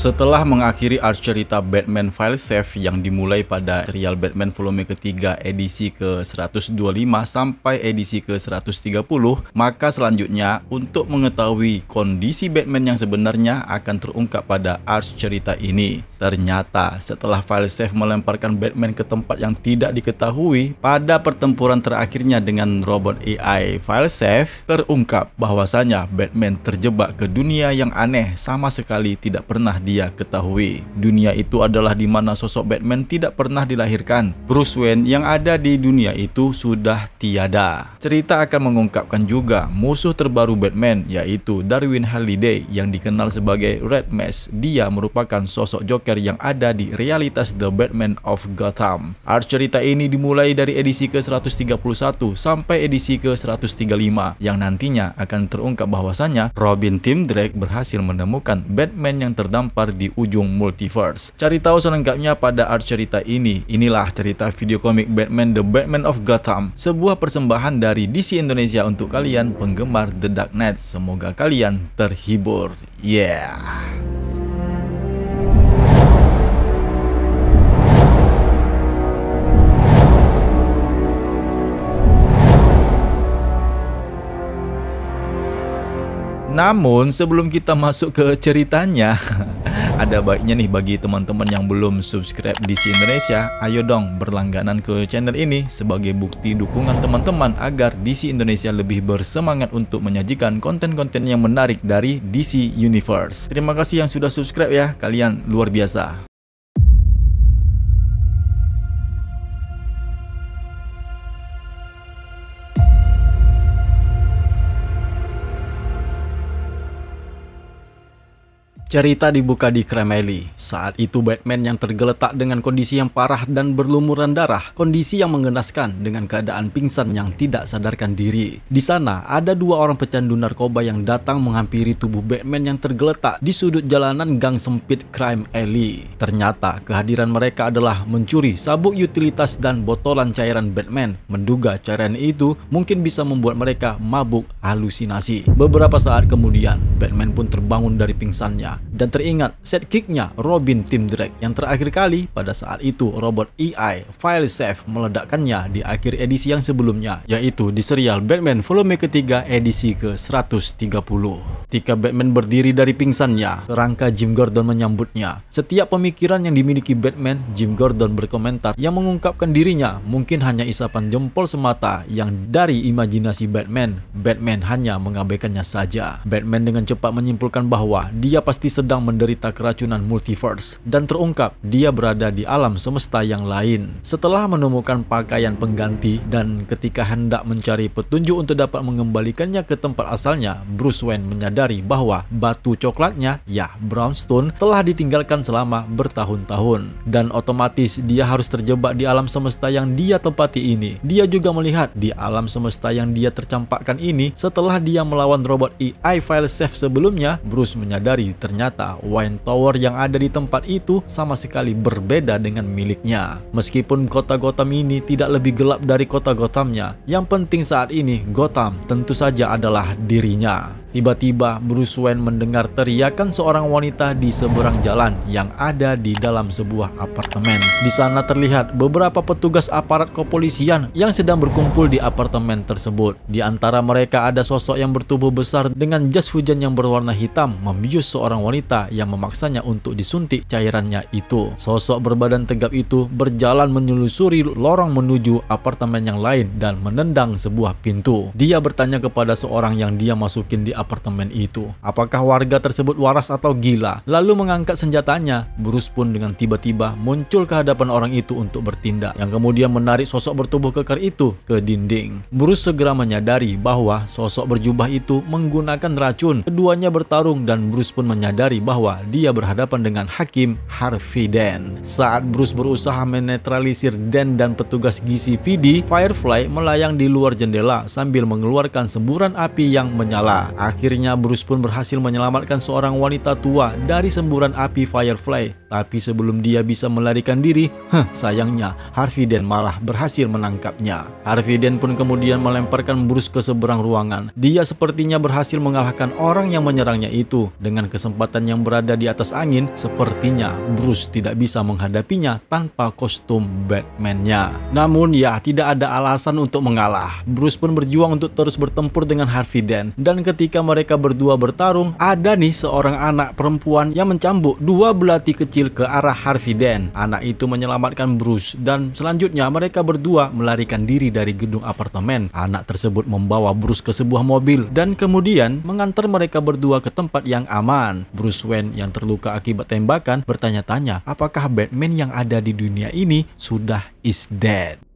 Setelah mengakhiri arc cerita Batman File yang dimulai pada serial Batman volume ketiga edisi ke-125 sampai edisi ke-130, maka selanjutnya untuk mengetahui kondisi Batman yang sebenarnya akan terungkap pada arc cerita ini. Ternyata setelah Filesafe melemparkan Batman ke tempat yang tidak diketahui, pada pertempuran terakhirnya dengan robot AI Filesafe terungkap bahwasanya Batman terjebak ke dunia yang aneh sama sekali tidak pernah dia ketahui. Dunia itu adalah di mana sosok Batman tidak pernah dilahirkan. Bruce Wayne yang ada di dunia itu sudah tiada. Cerita akan mengungkapkan juga musuh terbaru Batman yaitu Darwin Halliday yang dikenal sebagai Red Mask. Dia merupakan sosok Joker Joker yang ada di realitas The Batman of Gotham. Art cerita ini dimulai dari edisi ke-131 sampai edisi ke-135 yang nantinya akan terungkap bahwasannya Robin Tim Drake berhasil menemukan Batman yang terdampar di ujung multiverse. Cari tahu selengkapnya pada art cerita ini. Inilah cerita video komik Batman The Batman of Gotham, sebuah persembahan dari DC Indonesia untuk kalian penggemar The Dark Knight. Semoga kalian terhibur. Yeah. Namun sebelum kita masuk ke ceritanya, ada baiknya nih bagi teman-teman yang belum subscribe DC Indonesia, ayo dong berlangganan ke channel ini sebagai bukti dukungan teman-teman agar DC Indonesia lebih bersemangat untuk menyajikan konten-konten yang menarik dari DC Universe. Terima kasih yang sudah subscribe ya, kalian luar biasa. Cerita dibuka di Kremeli. Saat itu Batman yang tergeletak dengan kondisi yang parah dan berlumuran darah, kondisi yang mengenaskan dengan keadaan pingsan yang tidak sadarkan diri. Di sana, ada dua orang pecandu narkoba yang datang menghampiri tubuh Batman yang tergeletak di sudut jalanan gang sempit Crime Alley. Ternyata, kehadiran mereka adalah mencuri sabuk utilitas dan botolan cairan Batman. Menduga cairan itu mungkin bisa membuat mereka mabuk halusinasi. Beberapa saat kemudian, Batman pun terbangun dari pingsannya dan teringat set kicknya Robin Tim Drake yang terakhir kali pada saat itu robot AI e File Save meledakkannya di akhir edisi yang sebelumnya, yaitu di serial Batman volume ketiga edisi ke-130. Ketika Batman berdiri dari pingsannya, kerangka Jim Gordon menyambutnya. Setiap pemikiran yang dimiliki Batman, Jim Gordon berkomentar yang mengungkapkan dirinya mungkin hanya isapan jempol semata yang dari imajinasi Batman, Batman hanya mengabaikannya saja. Batman dengan cepat menyimpulkan bahwa dia pasti sedang menderita keracunan multiverse dan terungkap dia berada di alam semesta yang lain. Setelah menemukan pakaian pengganti dan ketika hendak mencari petunjuk untuk dapat mengembalikannya ke tempat asalnya, Bruce Wayne menyadari bahwa batu coklatnya, ya brownstone, telah ditinggalkan selama bertahun-tahun. Dan otomatis dia harus terjebak di alam semesta yang dia tempati ini. Dia juga melihat di alam semesta yang dia tercampakkan ini setelah dia melawan robot AI File Safe sebelumnya, Bruce menyadari ternyata ternyata Wine Tower yang ada di tempat itu sama sekali berbeda dengan miliknya. Meskipun kota Gotham ini tidak lebih gelap dari kota Gothamnya, yang penting saat ini Gotham tentu saja adalah dirinya. Tiba-tiba Bruce Wayne mendengar teriakan seorang wanita di seberang jalan yang ada di dalam sebuah apartemen. Di sana terlihat beberapa petugas aparat kepolisian yang sedang berkumpul di apartemen tersebut. Di antara mereka ada sosok yang bertubuh besar dengan jas hujan yang berwarna hitam membius seorang wanita wanita yang memaksanya untuk disuntik cairannya itu. Sosok berbadan tegap itu berjalan menyelusuri lorong menuju apartemen yang lain dan menendang sebuah pintu. Dia bertanya kepada seorang yang dia masukin di apartemen itu, apakah warga tersebut waras atau gila? Lalu mengangkat senjatanya, Bruce pun dengan tiba-tiba muncul ke hadapan orang itu untuk bertindak, yang kemudian menarik sosok bertubuh kekar itu ke dinding. Bruce segera menyadari bahwa sosok berjubah itu menggunakan racun. Keduanya bertarung dan Bruce pun menyadari menyadari bahwa dia berhadapan dengan Hakim Harvey Dent. Saat Bruce berusaha menetralisir Dent dan petugas GCPD, Firefly melayang di luar jendela sambil mengeluarkan semburan api yang menyala. Akhirnya Bruce pun berhasil menyelamatkan seorang wanita tua dari semburan api Firefly. Tapi sebelum dia bisa melarikan diri, heh sayangnya Harvey Dent malah berhasil menangkapnya. Harvey Dent pun kemudian melemparkan Bruce ke seberang ruangan. Dia sepertinya berhasil mengalahkan orang yang menyerangnya itu dengan kesempatan kecepatan yang berada di atas angin, sepertinya Bruce tidak bisa menghadapinya tanpa kostum Batman-nya. Namun ya, tidak ada alasan untuk mengalah. Bruce pun berjuang untuk terus bertempur dengan Harvey Dent. Dan ketika mereka berdua bertarung, ada nih seorang anak perempuan yang mencambuk dua belati kecil ke arah Harvey Dent. Anak itu menyelamatkan Bruce dan selanjutnya mereka berdua melarikan diri dari gedung apartemen. Anak tersebut membawa Bruce ke sebuah mobil dan kemudian mengantar mereka berdua ke tempat yang aman. Bruce Wayne yang terluka akibat tembakan bertanya-tanya apakah Batman yang ada di dunia ini sudah is dead.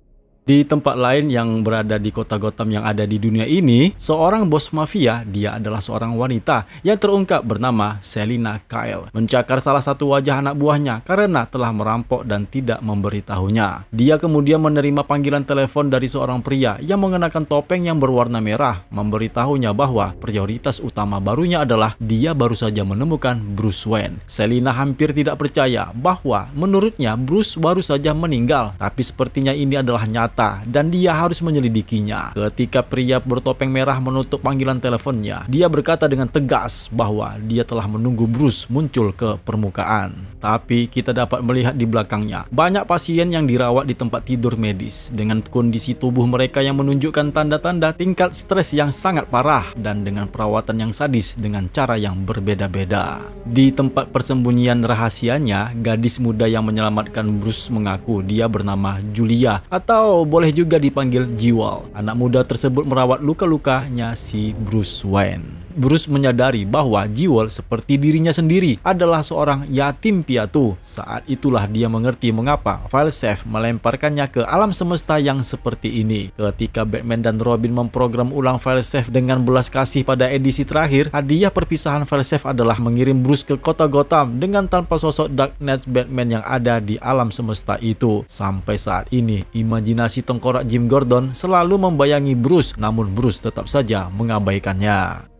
Di tempat lain yang berada di kota Gotham yang ada di dunia ini, seorang bos mafia, dia adalah seorang wanita yang terungkap bernama Selina Kyle, mencakar salah satu wajah anak buahnya karena telah merampok dan tidak memberitahunya. Dia kemudian menerima panggilan telepon dari seorang pria yang mengenakan topeng yang berwarna merah, memberitahunya bahwa prioritas utama barunya adalah dia baru saja menemukan Bruce Wayne. Selina hampir tidak percaya bahwa menurutnya Bruce baru saja meninggal, tapi sepertinya ini adalah nyata nyata dan dia harus menyelidikinya. Ketika pria bertopeng merah menutup panggilan teleponnya, dia berkata dengan tegas bahwa dia telah menunggu Bruce muncul ke permukaan. Tapi kita dapat melihat di belakangnya, banyak pasien yang dirawat di tempat tidur medis dengan kondisi tubuh mereka yang menunjukkan tanda-tanda tingkat stres yang sangat parah dan dengan perawatan yang sadis dengan cara yang berbeda-beda. Di tempat persembunyian rahasianya, gadis muda yang menyelamatkan Bruce mengaku dia bernama Julia atau boleh juga dipanggil Jiwal. Anak muda tersebut merawat luka-lukanya si Bruce Wayne. Bruce menyadari bahwa Jiwal seperti dirinya sendiri adalah seorang yatim piatu. Saat itulah dia mengerti mengapa Falsef melemparkannya ke alam semesta yang seperti ini. Ketika Batman dan Robin memprogram ulang Falsef dengan belas kasih pada edisi terakhir, hadiah perpisahan Falsef adalah mengirim Bruce ke kota Gotham dengan tanpa sosok Dark Knight Batman yang ada di alam semesta itu. Sampai saat ini, imajinasi Si tengkorak Jim Gordon selalu membayangi Bruce, namun Bruce tetap saja mengabaikannya.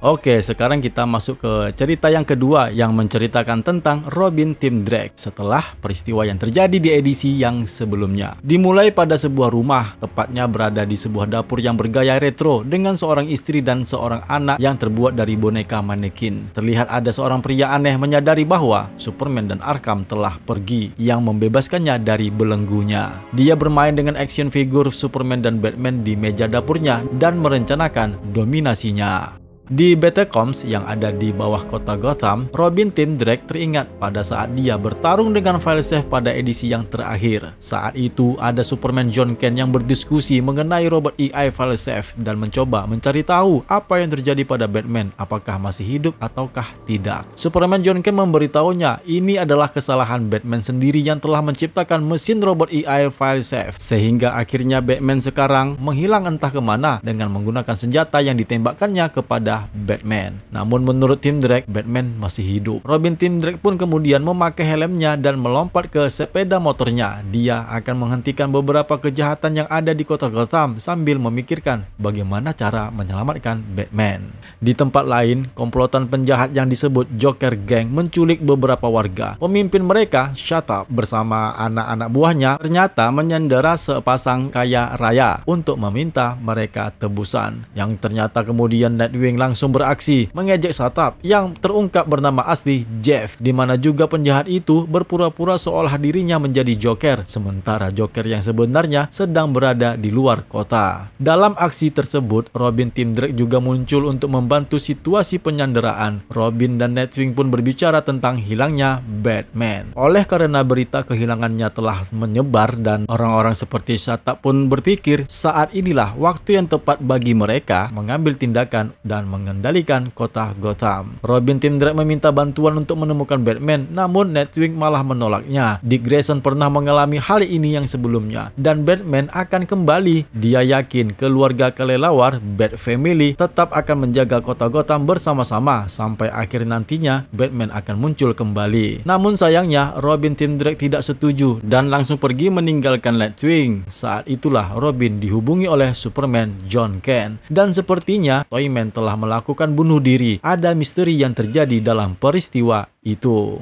Oke, sekarang kita masuk ke cerita yang kedua yang menceritakan tentang Robin Tim Drake setelah peristiwa yang terjadi di edisi yang sebelumnya. Dimulai pada sebuah rumah, tepatnya berada di sebuah dapur yang bergaya retro dengan seorang istri dan seorang anak yang terbuat dari boneka manekin. Terlihat ada seorang pria aneh menyadari bahwa Superman dan Arkham telah pergi yang membebaskannya dari belenggunya. Dia bermain dengan action figure Superman dan Batman di meja dapurnya dan merencanakan dominasinya. Di Battlecoms yang ada di bawah kota Gotham, Robin tim Drake teringat pada saat dia bertarung dengan Filesef pada edisi yang terakhir. Saat itu, ada Superman John Kent yang berdiskusi mengenai robot AI Filesef dan mencoba mencari tahu apa yang terjadi pada Batman, apakah masih hidup ataukah tidak. Superman John Kent memberitahunya, ini adalah kesalahan Batman sendiri yang telah menciptakan mesin robot AI Filesef, sehingga akhirnya Batman sekarang menghilang entah kemana dengan menggunakan senjata yang ditembakkannya kepada adalah Batman. Namun menurut tim Drake, Batman masih hidup. Robin tim Drake pun kemudian memakai helmnya dan melompat ke sepeda motornya. Dia akan menghentikan beberapa kejahatan yang ada di kota Gotham sambil memikirkan bagaimana cara menyelamatkan Batman. Di tempat lain, komplotan penjahat yang disebut Joker Gang menculik beberapa warga. Pemimpin mereka, Shut Up, bersama anak-anak buahnya ternyata menyandera sepasang kaya raya untuk meminta mereka tebusan. Yang ternyata kemudian Nightwing langsung beraksi mengejek Satap yang terungkap bernama asli Jeff, di mana juga penjahat itu berpura-pura seolah dirinya menjadi Joker, sementara Joker yang sebenarnya sedang berada di luar kota. Dalam aksi tersebut, Robin Tim Drake juga muncul untuk membantu situasi penyanderaan. Robin dan Nightwing pun berbicara tentang hilangnya Batman. Oleh karena berita kehilangannya telah menyebar dan orang-orang seperti Satap pun berpikir saat inilah waktu yang tepat bagi mereka mengambil tindakan dan mengendalikan kota Gotham. Robin Tim Drake meminta bantuan untuk menemukan Batman, namun Nightwing malah menolaknya. Dick Grayson pernah mengalami hal ini yang sebelumnya, dan Batman akan kembali. Dia yakin keluarga kelelawar, Bat Family, tetap akan menjaga kota Gotham bersama-sama sampai akhir nantinya Batman akan muncul kembali. Namun sayangnya, Robin Tim Drake tidak setuju dan langsung pergi meninggalkan Nightwing. Saat itulah Robin dihubungi oleh Superman John Kent. Dan sepertinya, Toyman telah melakukan bunuh diri. Ada misteri yang terjadi dalam peristiwa itu.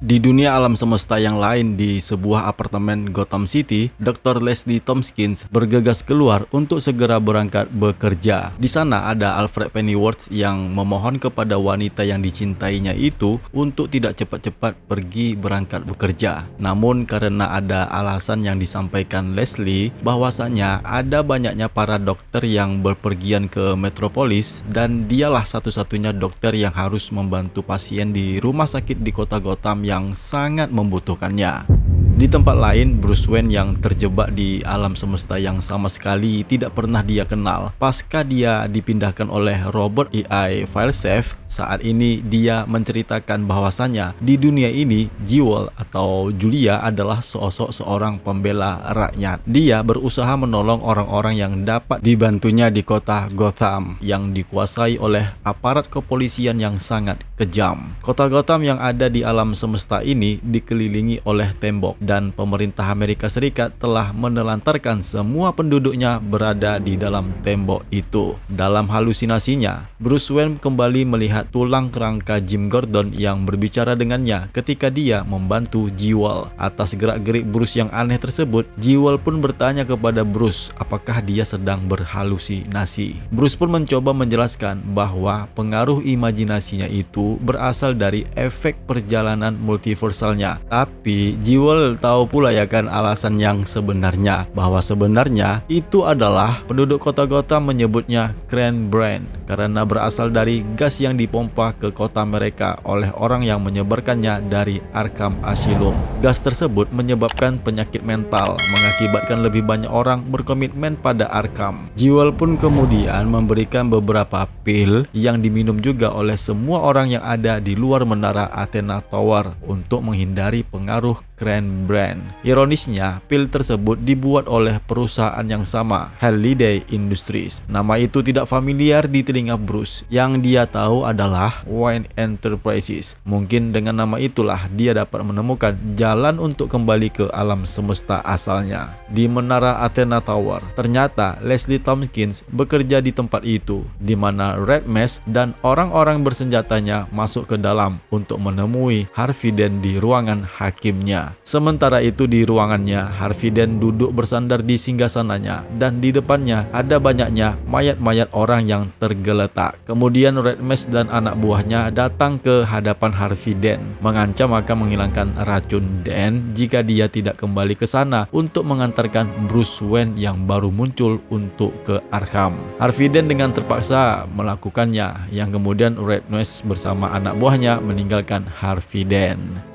Di dunia alam semesta yang lain di sebuah apartemen Gotham City, Dr. Leslie Tompkins bergegas keluar untuk segera berangkat bekerja. Di sana ada Alfred Pennyworth yang memohon kepada wanita yang dicintainya itu untuk tidak cepat-cepat pergi berangkat bekerja. Namun karena ada alasan yang disampaikan Leslie bahwasanya ada banyaknya para dokter yang berpergian ke metropolis dan dialah satu-satunya dokter yang harus membantu pasien di rumah sakit di kota Gotham yang sangat membutuhkannya. Di tempat lain, Bruce Wayne yang terjebak di alam semesta yang sama sekali tidak pernah dia kenal. Pasca dia dipindahkan oleh Robert E.I. Firesafe, saat ini dia menceritakan bahwasannya di dunia ini Jewel atau Julia adalah sosok seorang pembela rakyat. Dia berusaha menolong orang-orang yang dapat dibantunya di kota Gotham yang dikuasai oleh aparat kepolisian yang sangat kejam. Kota Gotham yang ada di alam semesta ini dikelilingi oleh tembok dan pemerintah Amerika Serikat telah menelantarkan semua penduduknya berada di dalam tembok itu. Dalam halusinasinya, Bruce Wayne kembali melihat tulang kerangka Jim Gordon yang berbicara dengannya ketika dia membantu Jewel. Atas gerak-gerik Bruce yang aneh tersebut, Jewel pun bertanya kepada Bruce apakah dia sedang berhalusinasi. Bruce pun mencoba menjelaskan bahwa pengaruh imajinasinya itu berasal dari efek perjalanan multiversalnya. Tapi Jewel tahu pula ya kan alasan yang sebenarnya bahwa sebenarnya itu adalah penduduk kota kota menyebutnya Grand Brand karena berasal dari gas yang dipompa ke kota mereka oleh orang yang menyebarkannya dari Arkham Asylum. Gas tersebut menyebabkan penyakit mental mengakibatkan lebih banyak orang berkomitmen pada Arkham. Jewel pun kemudian memberikan beberapa pil yang diminum juga oleh semua orang yang ada di luar menara Athena Tower untuk menghindari pengaruh Grand brand. Ironisnya, pil tersebut dibuat oleh perusahaan yang sama, Halliday Industries. Nama itu tidak familiar di telinga Bruce. Yang dia tahu adalah Wine Enterprises. Mungkin dengan nama itulah dia dapat menemukan jalan untuk kembali ke alam semesta asalnya. Di Menara Athena Tower, ternyata Leslie Tompkins bekerja di tempat itu, di mana Red Mesh dan orang-orang bersenjatanya masuk ke dalam untuk menemui Harvey Dent di ruangan hakimnya. Sementara Sementara itu di ruangannya, Harviden duduk bersandar di singgasananya dan di depannya ada banyaknya mayat-mayat orang yang tergeletak. Kemudian Red Mesh dan anak buahnya datang ke hadapan Harviden, mengancam akan menghilangkan racun Dan jika dia tidak kembali ke sana untuk mengantarkan Bruce Wayne yang baru muncul untuk ke Arkham. Harviden dengan terpaksa melakukannya, yang kemudian Red Mesh bersama anak buahnya meninggalkan Harviden.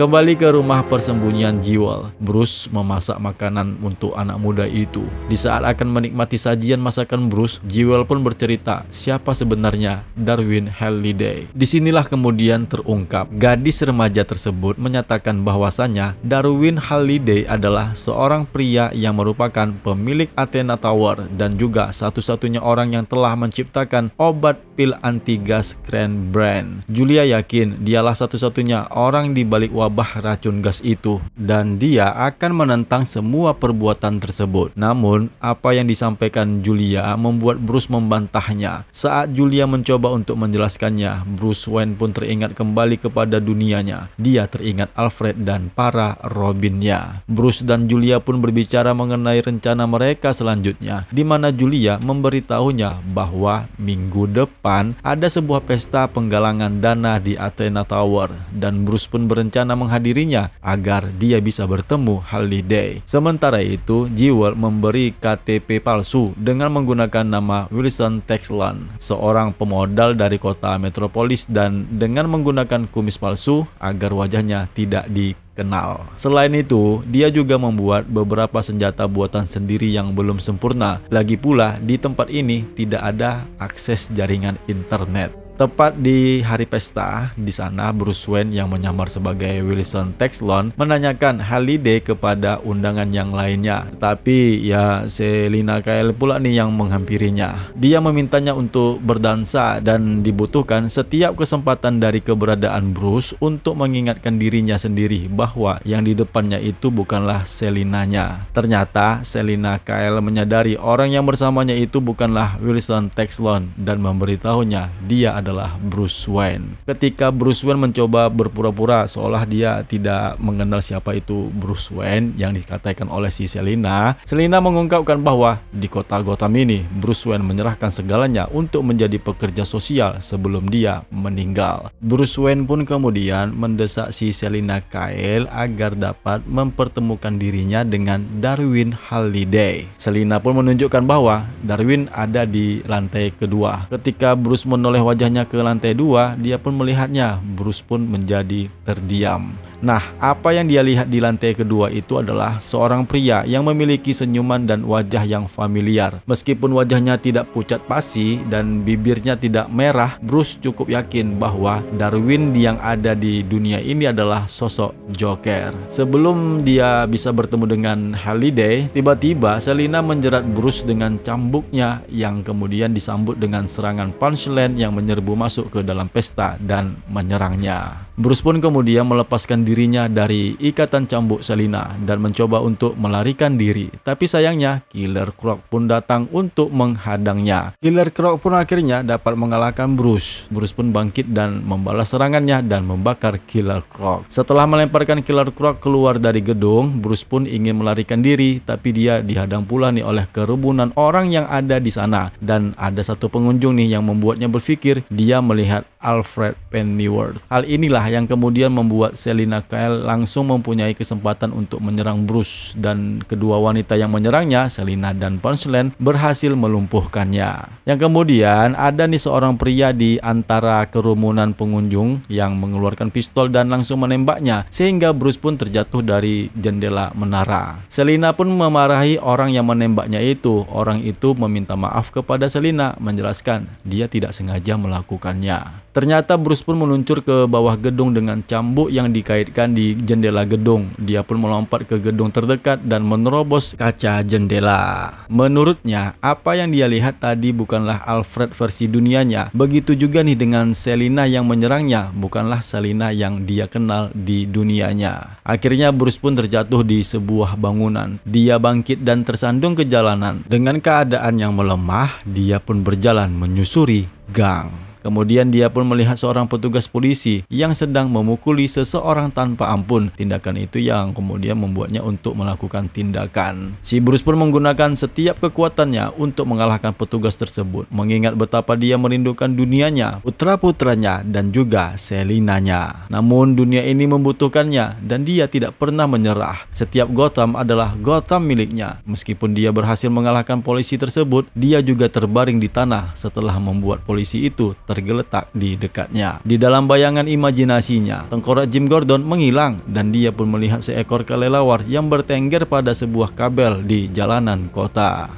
Kembali ke rumah persembunyian Jiwal, Bruce memasak makanan untuk anak muda itu. Di saat akan menikmati sajian masakan Bruce, Jiwal pun bercerita siapa sebenarnya Darwin Halliday. Disinilah kemudian terungkap, gadis remaja tersebut menyatakan bahwasannya Darwin Halliday adalah seorang pria yang merupakan pemilik Athena Tower dan juga satu-satunya orang yang telah menciptakan obat pil anti-gas Grand Brand. Julia yakin dialah satu-satunya orang di balik wabah racun gas itu dan dia akan menentang semua perbuatan tersebut. Namun, apa yang disampaikan Julia membuat Bruce membantahnya. Saat Julia mencoba untuk menjelaskannya, Bruce Wayne pun teringat kembali kepada dunianya. Dia teringat Alfred dan para Robinnya. Bruce dan Julia pun berbicara mengenai rencana mereka selanjutnya, di mana Julia memberitahunya bahwa minggu depan depan ada sebuah pesta penggalangan dana di Athena Tower dan Bruce pun berencana menghadirinya agar dia bisa bertemu Halliday. Sementara itu, Jewel memberi KTP palsu dengan menggunakan nama Wilson Texlan, seorang pemodal dari kota metropolis dan dengan menggunakan kumis palsu agar wajahnya tidak di kenal. Selain itu, dia juga membuat beberapa senjata buatan sendiri yang belum sempurna. Lagi pula, di tempat ini tidak ada akses jaringan internet. Tepat di hari pesta, di sana Bruce Wayne yang menyamar sebagai Wilson Texlon menanyakan halide kepada undangan yang lainnya. Tapi ya Selina Kyle pula nih yang menghampirinya. Dia memintanya untuk berdansa dan dibutuhkan setiap kesempatan dari keberadaan Bruce untuk mengingatkan dirinya sendiri bahwa yang di depannya itu bukanlah Selinanya. Ternyata Selina Kyle menyadari orang yang bersamanya itu bukanlah Wilson Texlon dan memberitahunya dia adalah adalah Bruce Wayne. Ketika Bruce Wayne mencoba berpura-pura seolah dia tidak mengenal siapa itu Bruce Wayne yang dikatakan oleh si Selina, Selina mengungkapkan bahwa di kota Gotham ini Bruce Wayne menyerahkan segalanya untuk menjadi pekerja sosial sebelum dia meninggal. Bruce Wayne pun kemudian mendesak si Selina Kyle agar dapat mempertemukan dirinya dengan Darwin Halliday. Selina pun menunjukkan bahwa Darwin ada di lantai kedua. Ketika Bruce menoleh wajahnya ke lantai dua, dia pun melihatnya. Bruce pun menjadi terdiam. Nah, apa yang dia lihat di lantai kedua itu adalah seorang pria yang memiliki senyuman dan wajah yang familiar. Meskipun wajahnya tidak pucat pasi dan bibirnya tidak merah, Bruce cukup yakin bahwa Darwin yang ada di dunia ini adalah sosok Joker. Sebelum dia bisa bertemu dengan Halliday, tiba-tiba Selina menjerat Bruce dengan cambuknya yang kemudian disambut dengan serangan punchline yang menyerbu masuk ke dalam pesta dan menyerangnya. Bruce pun kemudian melepaskan dirinya dari ikatan cambuk Selina dan mencoba untuk melarikan diri. Tapi sayangnya, Killer Croc pun datang untuk menghadangnya. Killer Croc pun akhirnya dapat mengalahkan Bruce. Bruce pun bangkit dan membalas serangannya dan membakar Killer Croc. Setelah melemparkan Killer Croc keluar dari gedung, Bruce pun ingin melarikan diri, tapi dia dihadang pula nih oleh kerumunan orang yang ada di sana. Dan ada satu pengunjung nih yang membuatnya berpikir dia melihat Alfred Pennyworth. Hal inilah yang kemudian membuat Selina Kyle langsung mempunyai kesempatan untuk menyerang Bruce dan kedua wanita yang menyerangnya, Selina dan Punchland, berhasil melumpuhkannya. Yang kemudian ada nih seorang pria di antara kerumunan pengunjung yang mengeluarkan pistol dan langsung menembaknya sehingga Bruce pun terjatuh dari jendela menara. Selina pun memarahi orang yang menembaknya itu. Orang itu meminta maaf kepada Selina menjelaskan dia tidak sengaja melakukannya. Ternyata Bruce pun meluncur ke bawah gedung dengan cambuk yang dikaitkan di jendela gedung. Dia pun melompat ke gedung terdekat dan menerobos kaca jendela. Menurutnya, apa yang dia lihat tadi bukanlah Alfred versi dunianya. Begitu juga nih dengan Selina yang menyerangnya, bukanlah Selina yang dia kenal di dunianya. Akhirnya Bruce pun terjatuh di sebuah bangunan. Dia bangkit dan tersandung ke jalanan. Dengan keadaan yang melemah, dia pun berjalan menyusuri gang. Kemudian dia pun melihat seorang petugas polisi yang sedang memukuli seseorang tanpa ampun. Tindakan itu yang kemudian membuatnya untuk melakukan tindakan. Si Bruce pun menggunakan setiap kekuatannya untuk mengalahkan petugas tersebut, mengingat betapa dia merindukan dunianya, putra-putranya, dan juga Selinanya. Namun dunia ini membutuhkannya dan dia tidak pernah menyerah. Setiap Gotham adalah Gotham miliknya. Meskipun dia berhasil mengalahkan polisi tersebut, dia juga terbaring di tanah setelah membuat polisi itu tergeletak di dekatnya. Ya. Di dalam bayangan imajinasinya, tengkorak Jim Gordon menghilang dan dia pun melihat seekor kelelawar yang bertengger pada sebuah kabel di jalanan kota.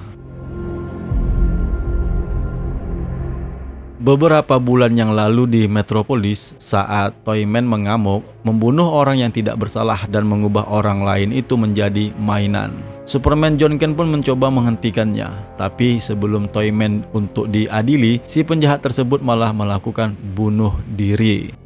Beberapa bulan yang lalu di Metropolis, saat Toyman mengamuk, membunuh orang yang tidak bersalah dan mengubah orang lain itu menjadi mainan. Superman John Kent pun mencoba menghentikannya, tapi sebelum Toyman untuk diadili, si penjahat tersebut malah melakukan bunuh diri.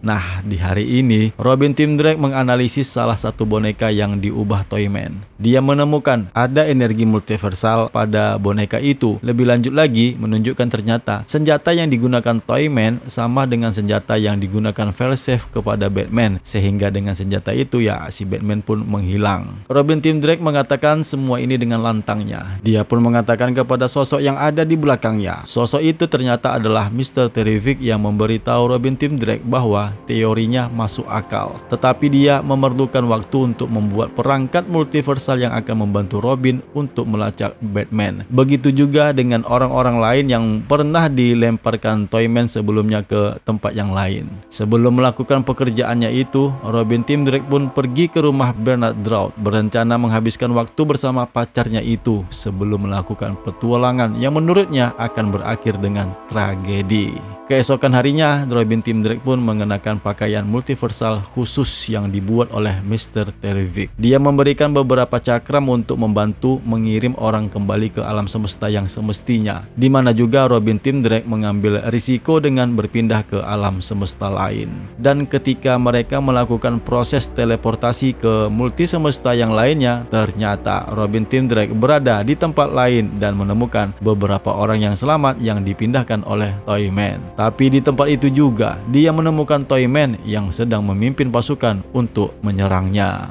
Nah, di hari ini, Robin Tim Drake menganalisis salah satu boneka yang diubah Toyman. Dia menemukan ada energi multiversal pada boneka itu. Lebih lanjut lagi, menunjukkan ternyata senjata yang digunakan Toyman sama dengan senjata yang digunakan Failsafe kepada Batman. Sehingga dengan senjata itu ya si Batman pun menghilang. Robin Tim Drake mengatakan semua ini dengan lantangnya. Dia pun mengatakan kepada sosok yang ada di belakangnya. Sosok itu ternyata adalah Mr. Terrific yang memberitahu Robin Tim Drake bahwa teorinya masuk akal, tetapi dia memerlukan waktu untuk membuat perangkat multiversal yang akan membantu Robin untuk melacak Batman. Begitu juga dengan orang-orang lain yang pernah dilemparkan Toyman sebelumnya ke tempat yang lain. Sebelum melakukan pekerjaannya itu, Robin Tim Drake pun pergi ke rumah Bernard Drought berencana menghabiskan waktu bersama pacarnya itu sebelum melakukan petualangan yang menurutnya akan berakhir dengan tragedi. Keesokan harinya, Robin Tim Drake pun mengenakan pakaian multiversal khusus yang dibuat oleh Mr. Terrific. Dia memberikan beberapa cakram untuk membantu mengirim orang kembali ke alam semesta yang semestinya, di mana juga Robin Tim Drake mengambil risiko dengan berpindah ke alam semesta lain. Dan ketika mereka melakukan proses teleportasi ke multi semesta yang lainnya, ternyata Robin Tim Drake berada di tempat lain dan menemukan beberapa orang yang selamat yang dipindahkan oleh Toyman. Tapi di tempat itu juga, dia menemukan Toyman yang sedang memimpin pasukan untuk menyerangnya.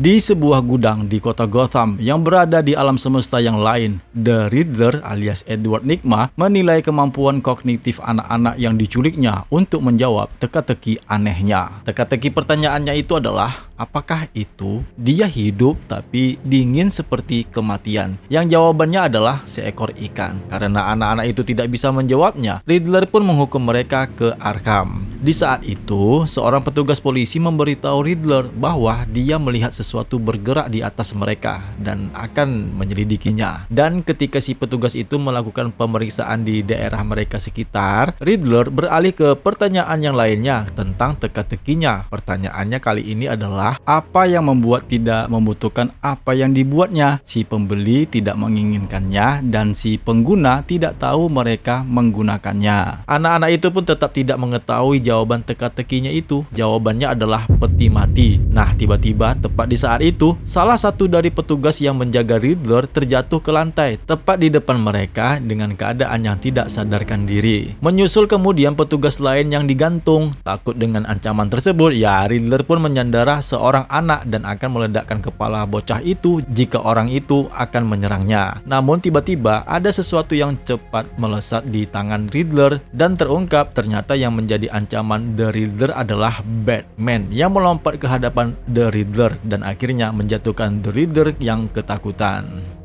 di sebuah gudang di kota Gotham yang berada di alam semesta yang lain. The Riddler alias Edward Nigma menilai kemampuan kognitif anak-anak yang diculiknya untuk menjawab teka-teki anehnya. Teka-teki pertanyaannya itu adalah Apakah itu dia hidup tapi dingin seperti kematian? Yang jawabannya adalah seekor ikan. Karena anak-anak itu tidak bisa menjawabnya, Riddler pun menghukum mereka ke Arkham. Di saat itu, seorang petugas polisi memberitahu Riddler bahwa dia melihat sesuatu bergerak di atas mereka dan akan menyelidikinya. Dan ketika si petugas itu melakukan pemeriksaan di daerah mereka sekitar, Riddler beralih ke pertanyaan yang lainnya tentang teka-tekinya. Pertanyaannya kali ini adalah adalah apa yang membuat tidak membutuhkan apa yang dibuatnya. Si pembeli tidak menginginkannya dan si pengguna tidak tahu mereka menggunakannya. Anak-anak itu pun tetap tidak mengetahui jawaban teka-tekinya itu. Jawabannya adalah peti mati. Nah, tiba-tiba tepat di saat itu, salah satu dari petugas yang menjaga Riddler terjatuh ke lantai tepat di depan mereka dengan keadaan yang tidak sadarkan diri. Menyusul kemudian petugas lain yang digantung, takut dengan ancaman tersebut, ya Riddler pun menyandara se seorang anak dan akan meledakkan kepala bocah itu jika orang itu akan menyerangnya. Namun tiba-tiba ada sesuatu yang cepat melesat di tangan Riddler dan terungkap ternyata yang menjadi ancaman The Riddler adalah Batman yang melompat ke hadapan The Riddler dan akhirnya menjatuhkan The Riddler yang ketakutan.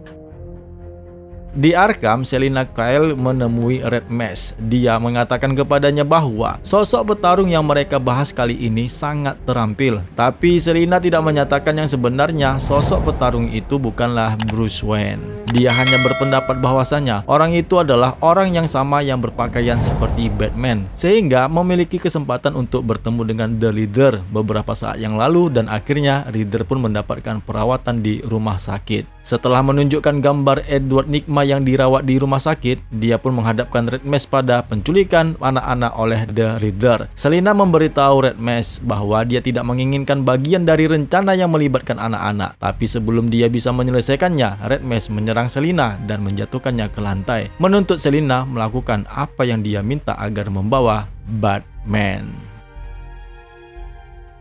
Di Arkham, Selina Kyle menemui Red Mask. Dia mengatakan kepadanya bahwa sosok petarung yang mereka bahas kali ini sangat terampil. Tapi Selina tidak menyatakan yang sebenarnya sosok petarung itu bukanlah Bruce Wayne. Dia hanya berpendapat bahwasanya orang itu adalah orang yang sama yang berpakaian seperti Batman. Sehingga memiliki kesempatan untuk bertemu dengan The Leader beberapa saat yang lalu dan akhirnya Reader pun mendapatkan perawatan di rumah sakit. Setelah menunjukkan gambar Edward Nigma yang dirawat di rumah sakit, dia pun menghadapkan Red Mask pada penculikan anak-anak oleh The Riddler. Selina memberitahu Red Mask bahwa dia tidak menginginkan bagian dari rencana yang melibatkan anak-anak. Tapi sebelum dia bisa menyelesaikannya, Red Mask menyerang Selina dan menjatuhkannya ke lantai, menuntut Selina melakukan apa yang dia minta agar membawa Batman.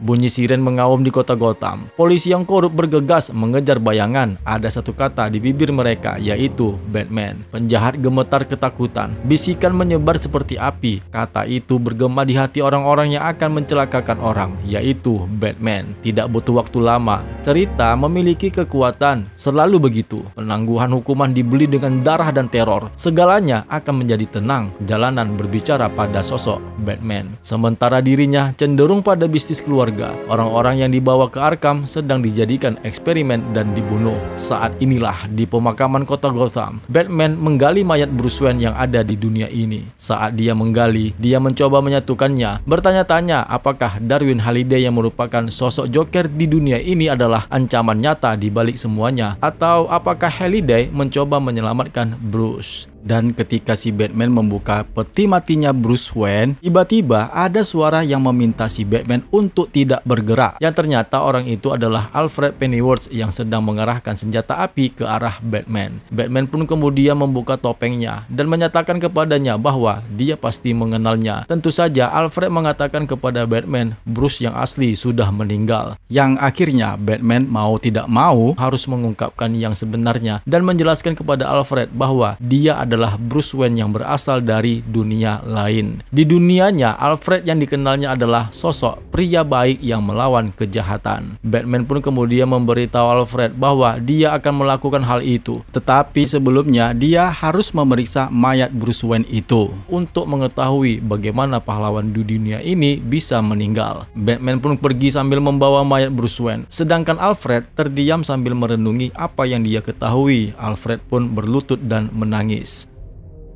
Bunyi siren mengaum di kota Gotham. Polisi yang korup bergegas mengejar bayangan. Ada satu kata di bibir mereka, yaitu Batman. Penjahat gemetar ketakutan. Bisikan menyebar seperti api. Kata itu bergema di hati orang-orang yang akan mencelakakan orang, yaitu Batman. Tidak butuh waktu lama. Cerita memiliki kekuatan. Selalu begitu. Penangguhan hukuman dibeli dengan darah dan teror. Segalanya akan menjadi tenang. Jalanan berbicara pada sosok Batman. Sementara dirinya cenderung pada bisnis keluar keluarga. Orang-orang yang dibawa ke Arkham sedang dijadikan eksperimen dan dibunuh. Saat inilah di pemakaman kota Gotham, Batman menggali mayat Bruce Wayne yang ada di dunia ini. Saat dia menggali, dia mencoba menyatukannya, bertanya-tanya apakah Darwin Halliday yang merupakan sosok Joker di dunia ini adalah ancaman nyata di balik semuanya atau apakah Halliday mencoba menyelamatkan Bruce. Dan ketika si Batman membuka peti matinya Bruce Wayne, tiba-tiba ada suara yang meminta si Batman untuk tidak bergerak. Yang ternyata orang itu adalah Alfred Pennyworth yang sedang mengarahkan senjata api ke arah Batman. Batman pun kemudian membuka topengnya dan menyatakan kepadanya bahwa dia pasti mengenalnya. Tentu saja Alfred mengatakan kepada Batman, Bruce yang asli sudah meninggal. Yang akhirnya Batman mau tidak mau harus mengungkapkan yang sebenarnya dan menjelaskan kepada Alfred bahwa dia adalah adalah Bruce Wayne yang berasal dari dunia lain. Di dunianya, Alfred yang dikenalnya adalah sosok pria baik yang melawan kejahatan. Batman pun kemudian memberitahu Alfred bahwa dia akan melakukan hal itu. Tetapi sebelumnya, dia harus memeriksa mayat Bruce Wayne itu untuk mengetahui bagaimana pahlawan di dunia ini bisa meninggal. Batman pun pergi sambil membawa mayat Bruce Wayne. Sedangkan Alfred terdiam sambil merenungi apa yang dia ketahui. Alfred pun berlutut dan menangis.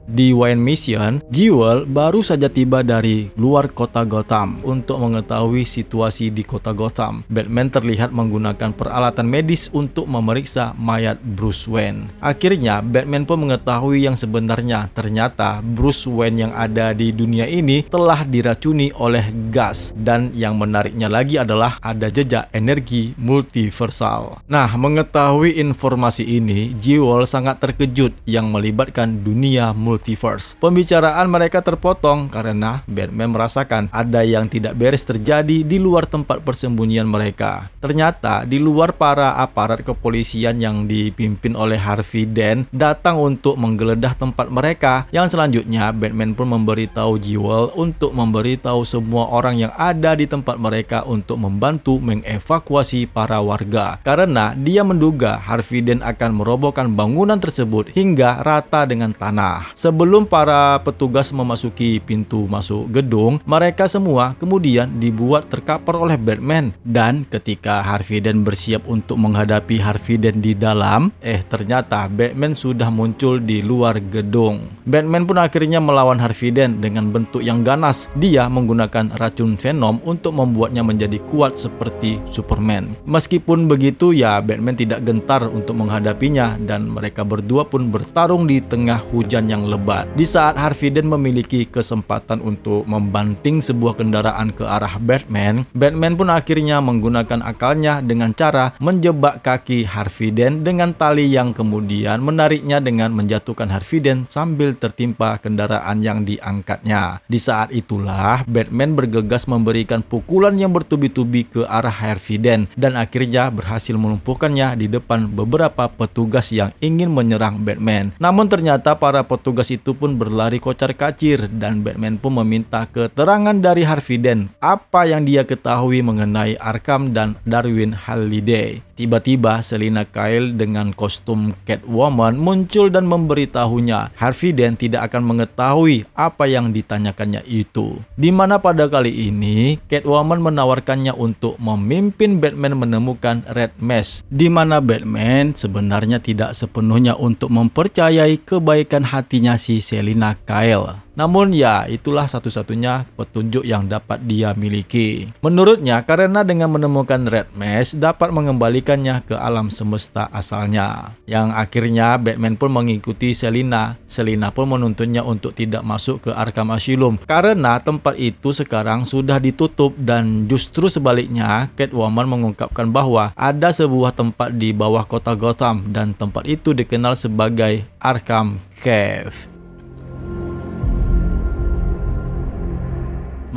Di Wayne Mission, Jewel baru saja tiba dari luar kota Gotham untuk mengetahui situasi di kota Gotham. Batman terlihat menggunakan peralatan medis untuk memeriksa mayat Bruce Wayne. Akhirnya, Batman pun mengetahui yang sebenarnya. Ternyata Bruce Wayne yang ada di dunia ini telah diracuni oleh gas dan yang menariknya lagi adalah ada jejak energi multiversal. Nah, mengetahui informasi ini, Jewel sangat terkejut yang melibatkan dunia multiversal multiverse. Pembicaraan mereka terpotong karena Batman merasakan ada yang tidak beres terjadi di luar tempat persembunyian mereka. Ternyata di luar para aparat kepolisian yang dipimpin oleh Harvey Dent datang untuk menggeledah tempat mereka yang selanjutnya Batman pun memberitahu Jewel untuk memberitahu semua orang yang ada di tempat mereka untuk membantu mengevakuasi para warga karena dia menduga Harvey Dent akan merobohkan bangunan tersebut hingga rata dengan tanah. Sebelum para petugas memasuki pintu masuk gedung, mereka semua kemudian dibuat terkapar oleh Batman. Dan ketika Harvey Dent bersiap untuk menghadapi Harvey Dent di dalam, eh ternyata Batman sudah muncul di luar gedung. Batman pun akhirnya melawan Harvey Dent dengan bentuk yang ganas. Dia menggunakan racun Venom untuk membuatnya menjadi kuat seperti Superman. Meskipun begitu ya Batman tidak gentar untuk menghadapinya dan mereka berdua pun bertarung di tengah hujan yang lebat lebat. Di saat Harvey Dent memiliki kesempatan untuk membanting sebuah kendaraan ke arah Batman, Batman pun akhirnya menggunakan akalnya dengan cara menjebak kaki Harvey Dent dengan tali yang kemudian menariknya dengan menjatuhkan Harvey Dent sambil tertimpa kendaraan yang diangkatnya. Di saat itulah Batman bergegas memberikan pukulan yang bertubi-tubi ke arah Harvey Dent dan akhirnya berhasil melumpuhkannya di depan beberapa petugas yang ingin menyerang Batman. Namun ternyata para petugas petugas itu pun berlari kocar kacir dan Batman pun meminta keterangan dari Harvey Dent apa yang dia ketahui mengenai Arkham dan Darwin Halliday. Tiba-tiba Selina Kyle dengan kostum Catwoman muncul dan memberitahunya Harvey Dent tidak akan mengetahui apa yang ditanyakannya itu. Dimana pada kali ini Catwoman menawarkannya untuk memimpin Batman menemukan Red Mask. Dimana Batman sebenarnya tidak sepenuhnya untuk mempercayai kebaikan hatinya si Selina Kyle. Namun ya itulah satu-satunya petunjuk yang dapat dia miliki. Menurutnya karena dengan menemukan Red Mesh dapat mengembalikannya ke alam semesta asalnya. Yang akhirnya Batman pun mengikuti Selina. Selina pun menuntunnya untuk tidak masuk ke Arkham Asylum karena tempat itu sekarang sudah ditutup dan justru sebaliknya Catwoman mengungkapkan bahwa ada sebuah tempat di bawah kota Gotham dan tempat itu dikenal sebagai Arkham Cave.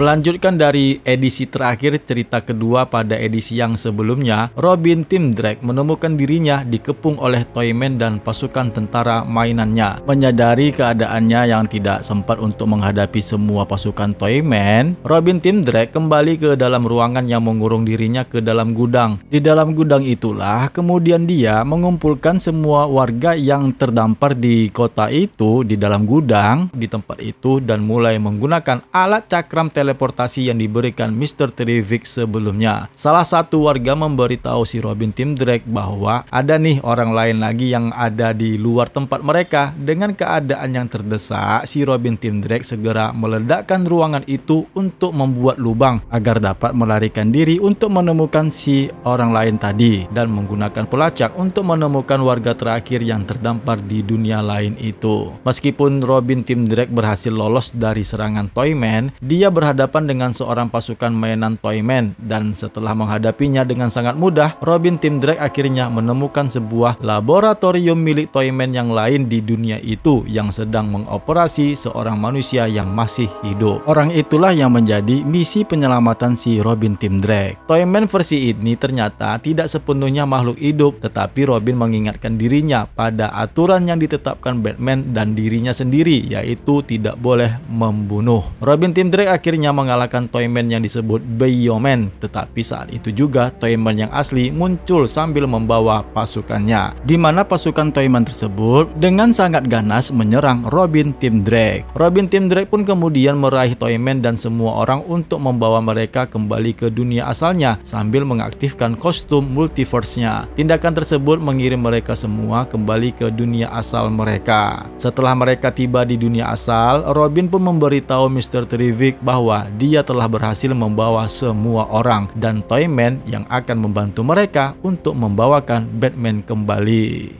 Melanjutkan dari edisi terakhir cerita kedua pada edisi yang sebelumnya, Robin Tim Drake menemukan dirinya dikepung oleh Toyman dan pasukan tentara mainannya. Menyadari keadaannya yang tidak sempat untuk menghadapi semua pasukan Toyman, Robin Tim Drake kembali ke dalam ruangan yang mengurung dirinya ke dalam gudang. Di dalam gudang itulah kemudian dia mengumpulkan semua warga yang terdampar di kota itu di dalam gudang di tempat itu dan mulai menggunakan alat cakram tele teleportasi yang diberikan Mr. Terrific sebelumnya. Salah satu warga memberitahu si Robin Tim Drake bahwa ada nih orang lain lagi yang ada di luar tempat mereka. Dengan keadaan yang terdesak, si Robin Tim Drake segera meledakkan ruangan itu untuk membuat lubang agar dapat melarikan diri untuk menemukan si orang lain tadi dan menggunakan pelacak untuk menemukan warga terakhir yang terdampar di dunia lain itu. Meskipun Robin Tim Drake berhasil lolos dari serangan Toyman, dia berhasil berhadapan dengan seorang pasukan mainan Toyman dan setelah menghadapinya dengan sangat mudah, Robin Tim Drake akhirnya menemukan sebuah laboratorium milik Toyman yang lain di dunia itu yang sedang mengoperasi seorang manusia yang masih hidup. Orang itulah yang menjadi misi penyelamatan si Robin Tim Drake. Toyman versi ini ternyata tidak sepenuhnya makhluk hidup, tetapi Robin mengingatkan dirinya pada aturan yang ditetapkan Batman dan dirinya sendiri, yaitu tidak boleh membunuh. Robin Tim Drake akhirnya akhirnya mengalahkan Toyman yang disebut Bioman. Tetapi saat itu juga Toyman yang asli muncul sambil membawa pasukannya. Di mana pasukan Toyman tersebut dengan sangat ganas menyerang Robin Tim Drake. Robin Tim Drake pun kemudian meraih Toyman dan semua orang untuk membawa mereka kembali ke dunia asalnya sambil mengaktifkan kostum multiverse-nya. Tindakan tersebut mengirim mereka semua kembali ke dunia asal mereka. Setelah mereka tiba di dunia asal, Robin pun memberitahu Mr. Trivik bahwa bahwa dia telah berhasil membawa semua orang dan Toyman yang akan membantu mereka untuk membawakan Batman kembali.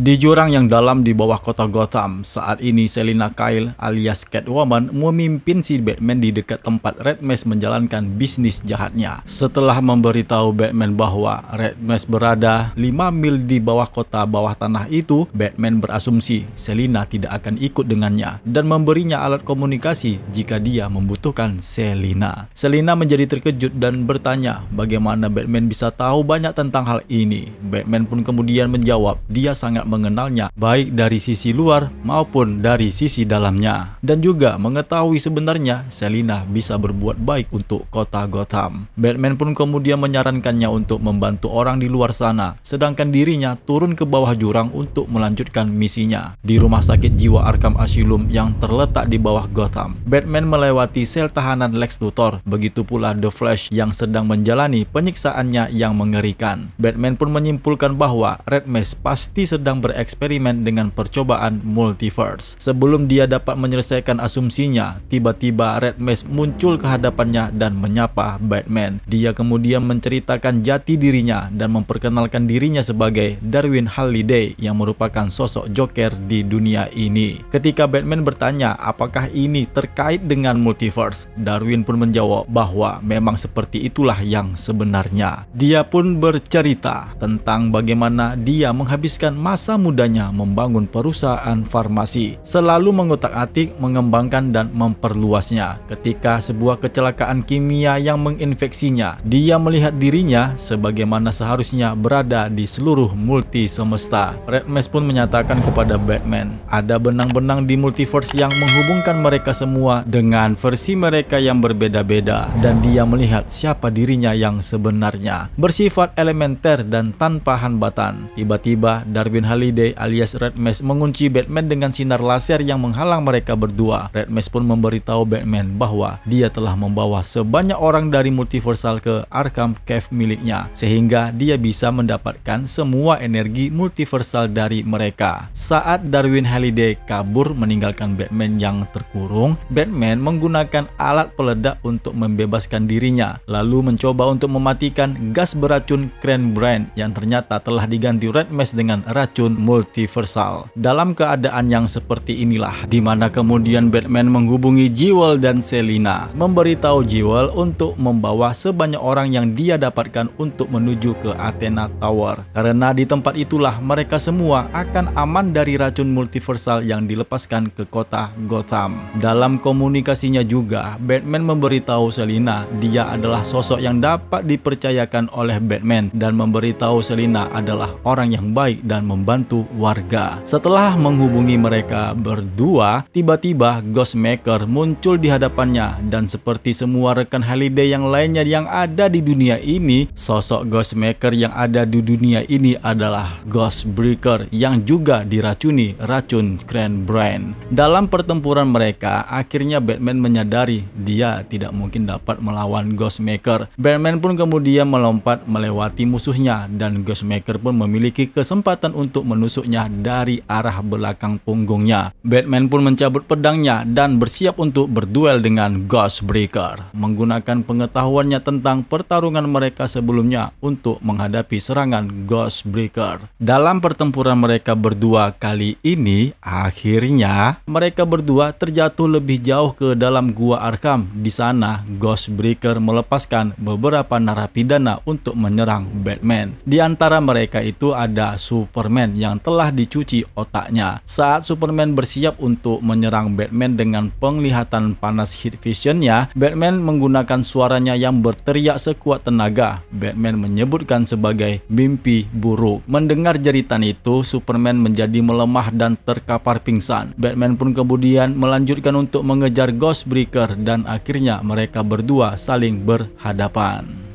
Di jurang yang dalam di bawah kota Gotham, saat ini Selina Kyle alias Catwoman memimpin si Batman di dekat tempat Red Mask menjalankan bisnis jahatnya. Setelah memberitahu Batman bahwa Red Mask berada 5 mil di bawah kota bawah tanah itu, Batman berasumsi Selina tidak akan ikut dengannya dan memberinya alat komunikasi jika dia membutuhkan Selina. Selina menjadi terkejut dan bertanya bagaimana Batman bisa tahu banyak tentang hal ini. Batman pun kemudian menjawab dia sangat mengenalnya baik dari sisi luar maupun dari sisi dalamnya dan juga mengetahui sebenarnya Selina bisa berbuat baik untuk kota Gotham. Batman pun kemudian menyarankannya untuk membantu orang di luar sana sedangkan dirinya turun ke bawah jurang untuk melanjutkan misinya di rumah sakit jiwa Arkham Asylum yang terletak di bawah Gotham. Batman melewati sel tahanan Lex Luthor begitu pula The Flash yang sedang menjalani penyiksaannya yang mengerikan. Batman pun menyimpulkan bahwa Red Mask pasti sedang bereksperimen dengan percobaan multiverse. Sebelum dia dapat menyelesaikan asumsinya, tiba-tiba Red Mace muncul ke hadapannya dan menyapa Batman. Dia kemudian menceritakan jati dirinya dan memperkenalkan dirinya sebagai Darwin Halliday yang merupakan sosok Joker di dunia ini. Ketika Batman bertanya apakah ini terkait dengan multiverse, Darwin pun menjawab bahwa memang seperti itulah yang sebenarnya. Dia pun bercerita tentang bagaimana dia menghabiskan masa masa mudanya membangun perusahaan farmasi, selalu mengutak atik mengembangkan dan memperluasnya. Ketika sebuah kecelakaan kimia yang menginfeksinya, dia melihat dirinya sebagaimana seharusnya berada di seluruh multi semesta. Red pun menyatakan kepada Batman, ada benang-benang di multiverse yang menghubungkan mereka semua dengan versi mereka yang berbeda-beda dan dia melihat siapa dirinya yang sebenarnya. Bersifat elementer dan tanpa hambatan. Tiba-tiba Darwin Halliday alias Red Mask mengunci Batman dengan sinar laser yang menghalang mereka berdua. Red Mask pun memberitahu Batman bahwa dia telah membawa sebanyak orang dari multiversal ke Arkham Cave miliknya sehingga dia bisa mendapatkan semua energi multiversal dari mereka. Saat Darwin Halliday kabur meninggalkan Batman yang terkurung, Batman menggunakan alat peledak untuk membebaskan dirinya lalu mencoba untuk mematikan gas beracun Crane Brand yang ternyata telah diganti Red Mask dengan racun racun multiversal. Dalam keadaan yang seperti inilah, di mana kemudian Batman menghubungi Jewel dan Selina, memberitahu Jewel untuk membawa sebanyak orang yang dia dapatkan untuk menuju ke Athena Tower. Karena di tempat itulah mereka semua akan aman dari racun multiversal yang dilepaskan ke kota Gotham. Dalam komunikasinya juga, Batman memberitahu Selina dia adalah sosok yang dapat dipercayakan oleh Batman dan memberitahu Selina adalah orang yang baik dan membantu membantu warga. Setelah menghubungi mereka berdua, tiba-tiba Ghostmaker muncul di hadapannya dan seperti semua rekan Halliday yang lainnya yang ada di dunia ini, sosok Ghostmaker yang ada di dunia ini adalah Ghostbreaker yang juga diracuni racun Grand Brain. Dalam pertempuran mereka, akhirnya Batman menyadari dia tidak mungkin dapat melawan Ghostmaker. Batman pun kemudian melompat melewati musuhnya dan Ghostmaker pun memiliki kesempatan untuk untuk menusuknya dari arah belakang punggungnya. Batman pun mencabut pedangnya dan bersiap untuk berduel dengan Ghostbreaker. Menggunakan pengetahuannya tentang pertarungan mereka sebelumnya untuk menghadapi serangan Ghostbreaker. Dalam pertempuran mereka berdua kali ini, akhirnya mereka berdua terjatuh lebih jauh ke dalam gua Arkham. Di sana, Ghostbreaker melepaskan beberapa narapidana untuk menyerang Batman. Di antara mereka itu ada Superman Superman yang telah dicuci otaknya. Saat Superman bersiap untuk menyerang Batman dengan penglihatan panas heat visionnya, Batman menggunakan suaranya yang berteriak sekuat tenaga. Batman menyebutkan sebagai mimpi buruk. Mendengar jeritan itu, Superman menjadi melemah dan terkapar pingsan. Batman pun kemudian melanjutkan untuk mengejar Ghostbreaker dan akhirnya mereka berdua saling berhadapan.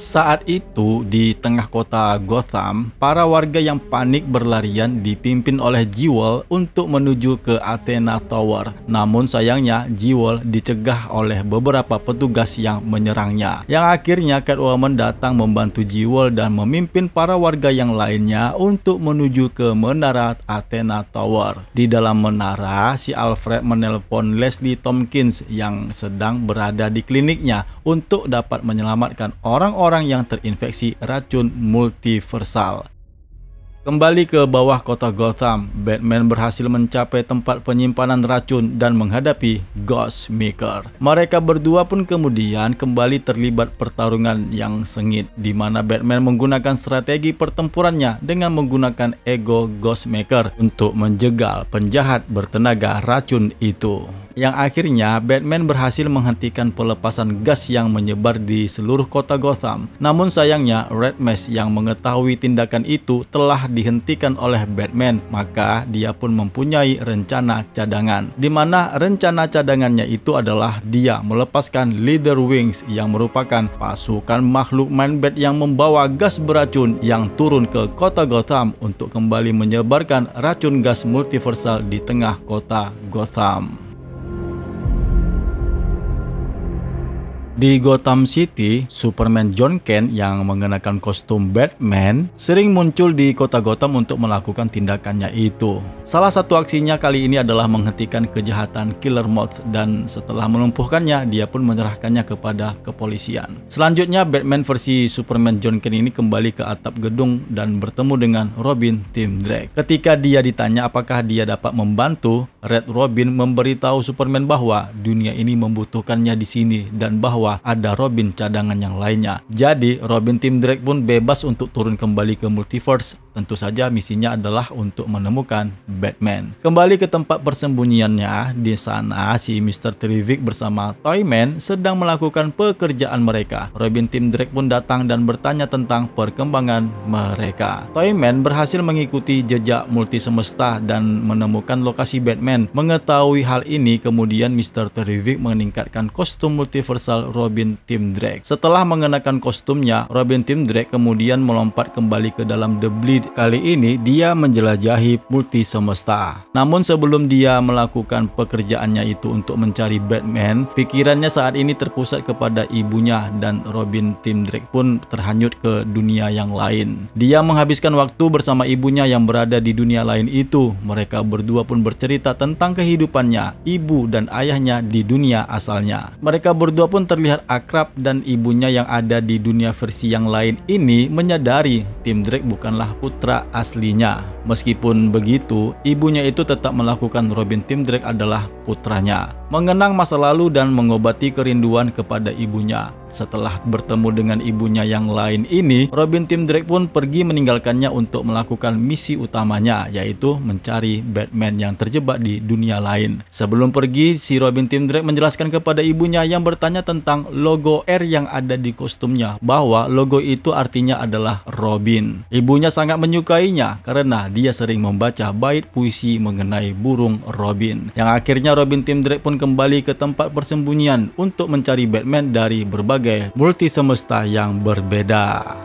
Saat itu, di tengah kota Gotham, para warga yang panik berlarian dipimpin oleh Jewel untuk menuju ke Athena Tower. Namun sayangnya, Jewel dicegah oleh beberapa petugas yang menyerangnya. Yang akhirnya Catwoman datang membantu Jewel dan memimpin para warga yang lainnya untuk menuju ke menara Athena Tower. Di dalam menara, si Alfred menelpon Leslie Tompkins yang sedang berada di kliniknya untuk dapat menyelamatkan orang-orang orang yang terinfeksi racun multiversal. Kembali ke bawah kota Gotham, Batman berhasil mencapai tempat penyimpanan racun dan menghadapi Ghostmaker. Mereka berdua pun kemudian kembali terlibat pertarungan yang sengit, di mana Batman menggunakan strategi pertempurannya dengan menggunakan ego Ghostmaker untuk menjegal penjahat bertenaga racun itu yang akhirnya Batman berhasil menghentikan pelepasan gas yang menyebar di seluruh kota Gotham. Namun sayangnya, Red Mask yang mengetahui tindakan itu telah dihentikan oleh Batman, maka dia pun mempunyai rencana cadangan. Di mana rencana cadangannya itu adalah dia melepaskan Leader Wings yang merupakan pasukan makhluk Bat yang membawa gas beracun yang turun ke kota Gotham untuk kembali menyebarkan racun gas multiversal di tengah kota Gotham. Di Gotham City, Superman John Kent yang mengenakan kostum Batman sering muncul di kota Gotham untuk melakukan tindakannya itu. Salah satu aksinya kali ini adalah menghentikan kejahatan Killer Moth dan setelah melumpuhkannya, dia pun menyerahkannya kepada kepolisian. Selanjutnya, Batman versi Superman John Kent ini kembali ke atap gedung dan bertemu dengan Robin Tim Drake. Ketika dia ditanya apakah dia dapat membantu, Red Robin memberitahu Superman bahwa dunia ini membutuhkannya di sini dan bahwa bahwa ada Robin cadangan yang lainnya. Jadi Robin tim Drake pun bebas untuk turun kembali ke multiverse Tentu saja misinya adalah untuk menemukan Batman. Kembali ke tempat persembunyiannya, di sana si Mr. Terrific bersama Toyman sedang melakukan pekerjaan mereka. Robin Tim Drake pun datang dan bertanya tentang perkembangan mereka. Toyman berhasil mengikuti jejak multi semesta dan menemukan lokasi Batman. Mengetahui hal ini, kemudian Mr. Terrific meningkatkan kostum multiversal Robin Tim Drake. Setelah mengenakan kostumnya, Robin Tim Drake kemudian melompat kembali ke dalam The Bleed kali ini dia menjelajahi multi semesta. Namun sebelum dia melakukan pekerjaannya itu untuk mencari Batman, pikirannya saat ini terpusat kepada ibunya dan Robin Tim Drake pun terhanyut ke dunia yang lain. Dia menghabiskan waktu bersama ibunya yang berada di dunia lain itu. Mereka berdua pun bercerita tentang kehidupannya, ibu dan ayahnya di dunia asalnya. Mereka berdua pun terlihat akrab dan ibunya yang ada di dunia versi yang lain ini menyadari Tim Drake bukanlah putri putra aslinya. Meskipun begitu, ibunya itu tetap melakukan Robin Tim Drake adalah putranya mengenang masa lalu dan mengobati kerinduan kepada ibunya. Setelah bertemu dengan ibunya yang lain ini, Robin Tim Drake pun pergi meninggalkannya untuk melakukan misi utamanya, yaitu mencari Batman yang terjebak di dunia lain. Sebelum pergi, si Robin Tim Drake menjelaskan kepada ibunya yang bertanya tentang logo R yang ada di kostumnya, bahwa logo itu artinya adalah Robin. Ibunya sangat menyukainya karena dia sering membaca bait puisi mengenai burung Robin. Yang akhirnya Robin Tim Drake pun kembali ke tempat persembunyian untuk mencari Batman dari berbagai multi semesta yang berbeda.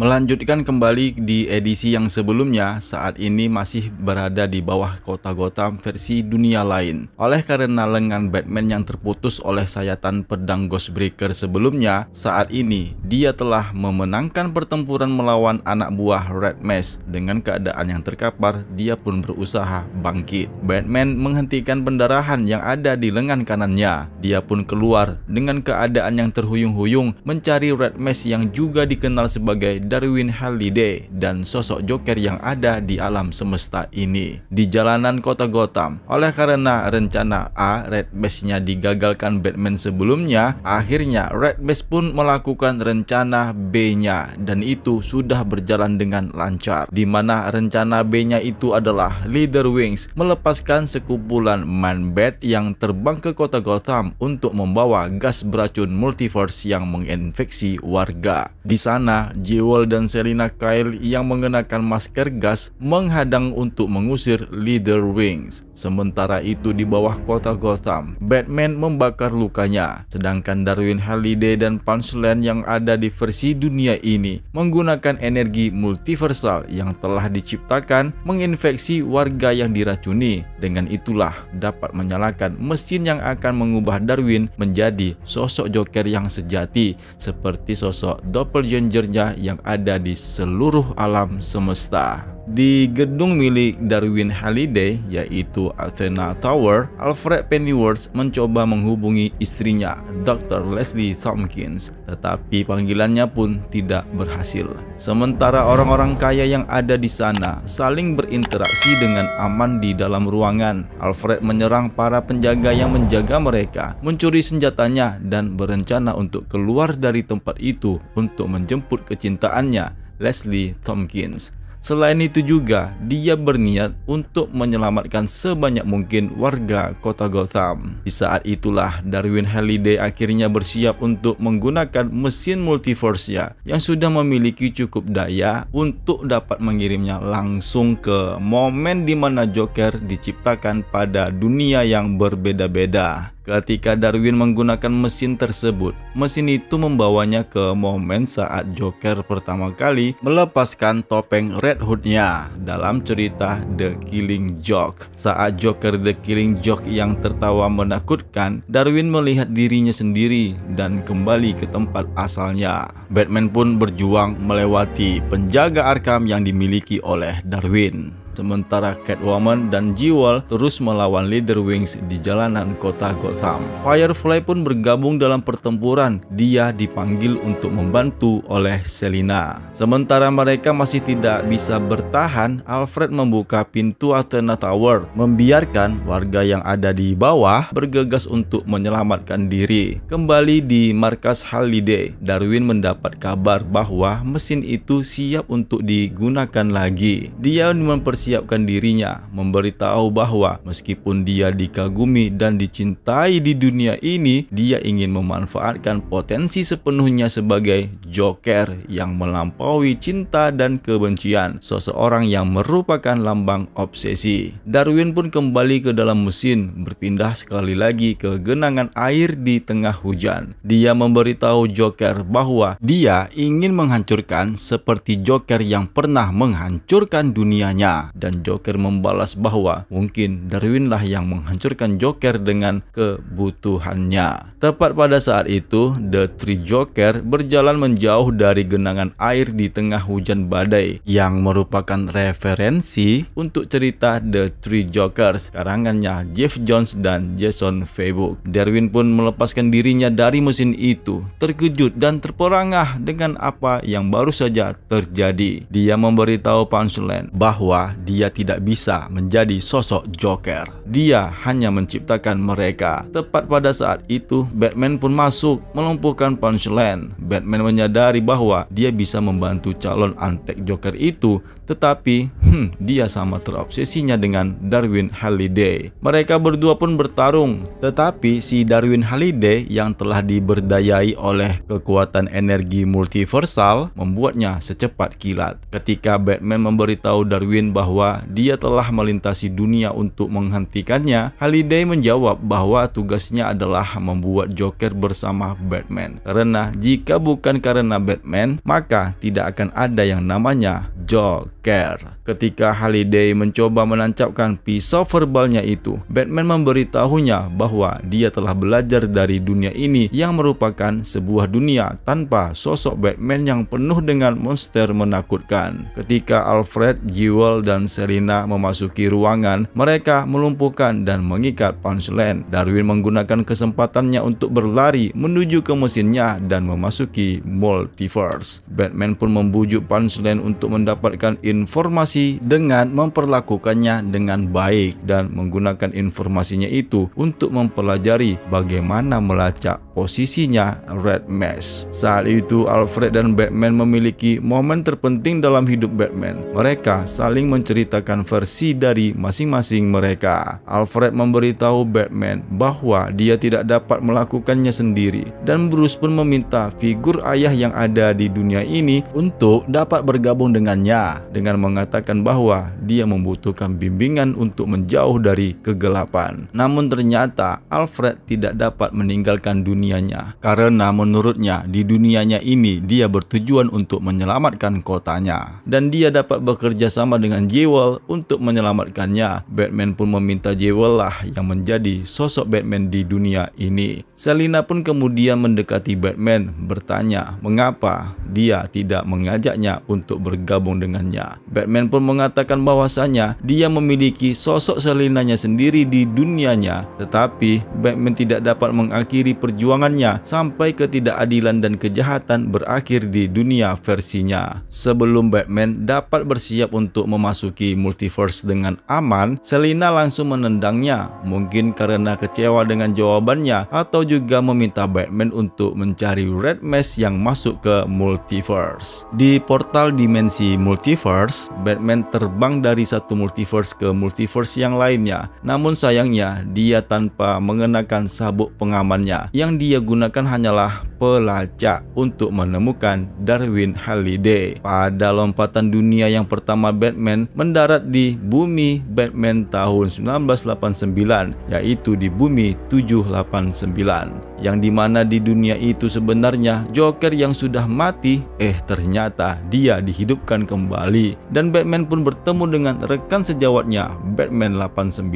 Melanjutkan kembali di edisi yang sebelumnya, saat ini masih berada di bawah kota Gotham versi dunia lain. Oleh karena lengan Batman yang terputus oleh sayatan pedang Ghostbreaker sebelumnya, saat ini dia telah memenangkan pertempuran melawan anak buah Red Mask. Dengan keadaan yang terkapar, dia pun berusaha bangkit. Batman menghentikan pendarahan yang ada di lengan kanannya. Dia pun keluar dengan keadaan yang terhuyung-huyung mencari Red Mask yang juga dikenal sebagai Darwin Halliday dan sosok Joker yang ada di alam semesta ini di jalanan kota Gotham. Oleh karena rencana A Red Base-nya digagalkan Batman sebelumnya, akhirnya Red Base pun melakukan rencana B-nya dan itu sudah berjalan dengan lancar. Di mana rencana B-nya itu adalah Leader Wings melepaskan sekumpulan Man-Bat yang terbang ke kota Gotham untuk membawa gas beracun multiverse yang menginfeksi warga. Di sana, Jewel Powell dan Selina Kyle yang mengenakan masker gas menghadang untuk mengusir leader Wings. Sementara itu di bawah kota Gotham, Batman membakar lukanya. Sedangkan Darwin Halliday dan Punchline yang ada di versi dunia ini menggunakan energi multiversal yang telah diciptakan menginfeksi warga yang diracuni. Dengan itulah dapat menyalakan mesin yang akan mengubah Darwin menjadi sosok Joker yang sejati seperti sosok doppelgangernya yang ada di seluruh alam semesta. Di gedung milik Darwin Halliday, yaitu Athena Tower, Alfred Pennyworth mencoba menghubungi istrinya, Dr. Leslie Tompkins, tetapi panggilannya pun tidak berhasil. Sementara orang-orang kaya yang ada di sana saling berinteraksi dengan aman di dalam ruangan, Alfred menyerang para penjaga yang menjaga mereka, mencuri senjatanya, dan berencana untuk keluar dari tempat itu untuk menjemput kecintaannya, Leslie Tompkins. Selain itu juga, dia berniat untuk menyelamatkan sebanyak mungkin warga kota Gotham. Di saat itulah Darwin Halliday akhirnya bersiap untuk menggunakan mesin multiverse-nya yang sudah memiliki cukup daya untuk dapat mengirimnya langsung ke momen di mana Joker diciptakan pada dunia yang berbeda-beda. Ketika Darwin menggunakan mesin tersebut, mesin itu membawanya ke momen saat Joker pertama kali melepaskan topeng Red Hood-nya dalam cerita The Killing Joke. Saat Joker The Killing Joke yang tertawa menakutkan, Darwin melihat dirinya sendiri dan kembali ke tempat asalnya. Batman pun berjuang melewati penjaga Arkham yang dimiliki oleh Darwin sementara Catwoman dan Jewel terus melawan leader Wings di jalanan kota Gotham. Firefly pun bergabung dalam pertempuran, dia dipanggil untuk membantu oleh Selina. Sementara mereka masih tidak bisa bertahan, Alfred membuka pintu Athena Tower, membiarkan warga yang ada di bawah bergegas untuk menyelamatkan diri. Kembali di markas Halliday, Darwin mendapat kabar bahwa mesin itu siap untuk digunakan lagi. Dia mempersiapkan mempersiapkan dirinya, memberitahu bahwa meskipun dia dikagumi dan dicintai di dunia ini, dia ingin memanfaatkan potensi sepenuhnya sebagai joker yang melampaui cinta dan kebencian, seseorang yang merupakan lambang obsesi. Darwin pun kembali ke dalam mesin, berpindah sekali lagi ke genangan air di tengah hujan. Dia memberitahu Joker bahwa dia ingin menghancurkan seperti Joker yang pernah menghancurkan dunianya dan Joker membalas bahwa mungkin Darwin lah yang menghancurkan Joker dengan kebutuhannya. Tepat pada saat itu, The Three Joker berjalan menjauh dari genangan air di tengah hujan badai yang merupakan referensi untuk cerita The Three Jokers karangannya Jeff Jones dan Jason Facebook. Darwin pun melepaskan dirinya dari mesin itu, terkejut dan terperangah dengan apa yang baru saja terjadi. Dia memberitahu Punchline bahwa dia tidak bisa menjadi sosok Joker. Dia hanya menciptakan mereka. Tepat pada saat itu, Batman pun masuk melumpuhkan Punchline. Batman menyadari bahwa dia bisa membantu calon antek Joker itu tetapi, hmm, dia sama terobsesinya dengan Darwin Halliday. Mereka berdua pun bertarung, tetapi si Darwin Halliday yang telah diberdayai oleh kekuatan energi multiversal membuatnya secepat kilat. Ketika Batman memberitahu Darwin bahwa dia telah melintasi dunia untuk menghentikannya, Halliday menjawab bahwa tugasnya adalah membuat Joker bersama Batman. Karena jika bukan karena Batman, maka tidak akan ada yang namanya Joker care. Ketika Halliday mencoba menancapkan pisau verbalnya itu, Batman memberitahunya bahwa dia telah belajar dari dunia ini yang merupakan sebuah dunia tanpa sosok Batman yang penuh dengan monster menakutkan. Ketika Alfred, Jewel, dan Selina memasuki ruangan, mereka melumpuhkan dan mengikat Punchline. Darwin menggunakan kesempatannya untuk berlari menuju ke mesinnya dan memasuki multiverse. Batman pun membujuk Punchline untuk mendapatkan informasi dengan memperlakukannya dengan baik dan menggunakan informasinya itu untuk mempelajari bagaimana melacak posisinya Red Mask. Saat itu Alfred dan Batman memiliki momen terpenting dalam hidup Batman. Mereka saling menceritakan versi dari masing-masing mereka. Alfred memberitahu Batman bahwa dia tidak dapat melakukannya sendiri dan Bruce pun meminta figur ayah yang ada di dunia ini untuk dapat bergabung dengannya dengan mengatakan bahwa dia membutuhkan bimbingan untuk menjauh dari kegelapan. Namun ternyata Alfred tidak dapat meninggalkan dunianya karena menurutnya di dunianya ini dia bertujuan untuk menyelamatkan kotanya dan dia dapat bekerja sama dengan Jewel untuk menyelamatkannya. Batman pun meminta Jewel lah yang menjadi sosok Batman di dunia ini. Selina pun kemudian mendekati Batman bertanya mengapa dia tidak mengajaknya untuk bergabung dengannya. Batman pun mengatakan bahwasanya dia memiliki sosok Selinanya sendiri di dunianya. Tetapi Batman tidak dapat mengakhiri perjuangannya sampai ketidakadilan dan kejahatan berakhir di dunia versinya. Sebelum Batman dapat bersiap untuk memasuki multiverse dengan aman, Selina langsung menendangnya. Mungkin karena kecewa dengan jawabannya atau juga meminta Batman untuk mencari Red Mask yang masuk ke multiverse. Di portal dimensi multiverse Universe, Batman terbang dari satu multiverse ke multiverse yang lainnya. Namun sayangnya, dia tanpa mengenakan sabuk pengamannya. Yang dia gunakan hanyalah pelacak untuk menemukan Darwin Halliday. Pada lompatan dunia yang pertama Batman mendarat di bumi Batman tahun 1989, yaitu di bumi 789. Yang dimana di dunia itu sebenarnya Joker yang sudah mati, eh ternyata dia dihidupkan kembali dan Batman pun bertemu dengan rekan sejawatnya Batman 89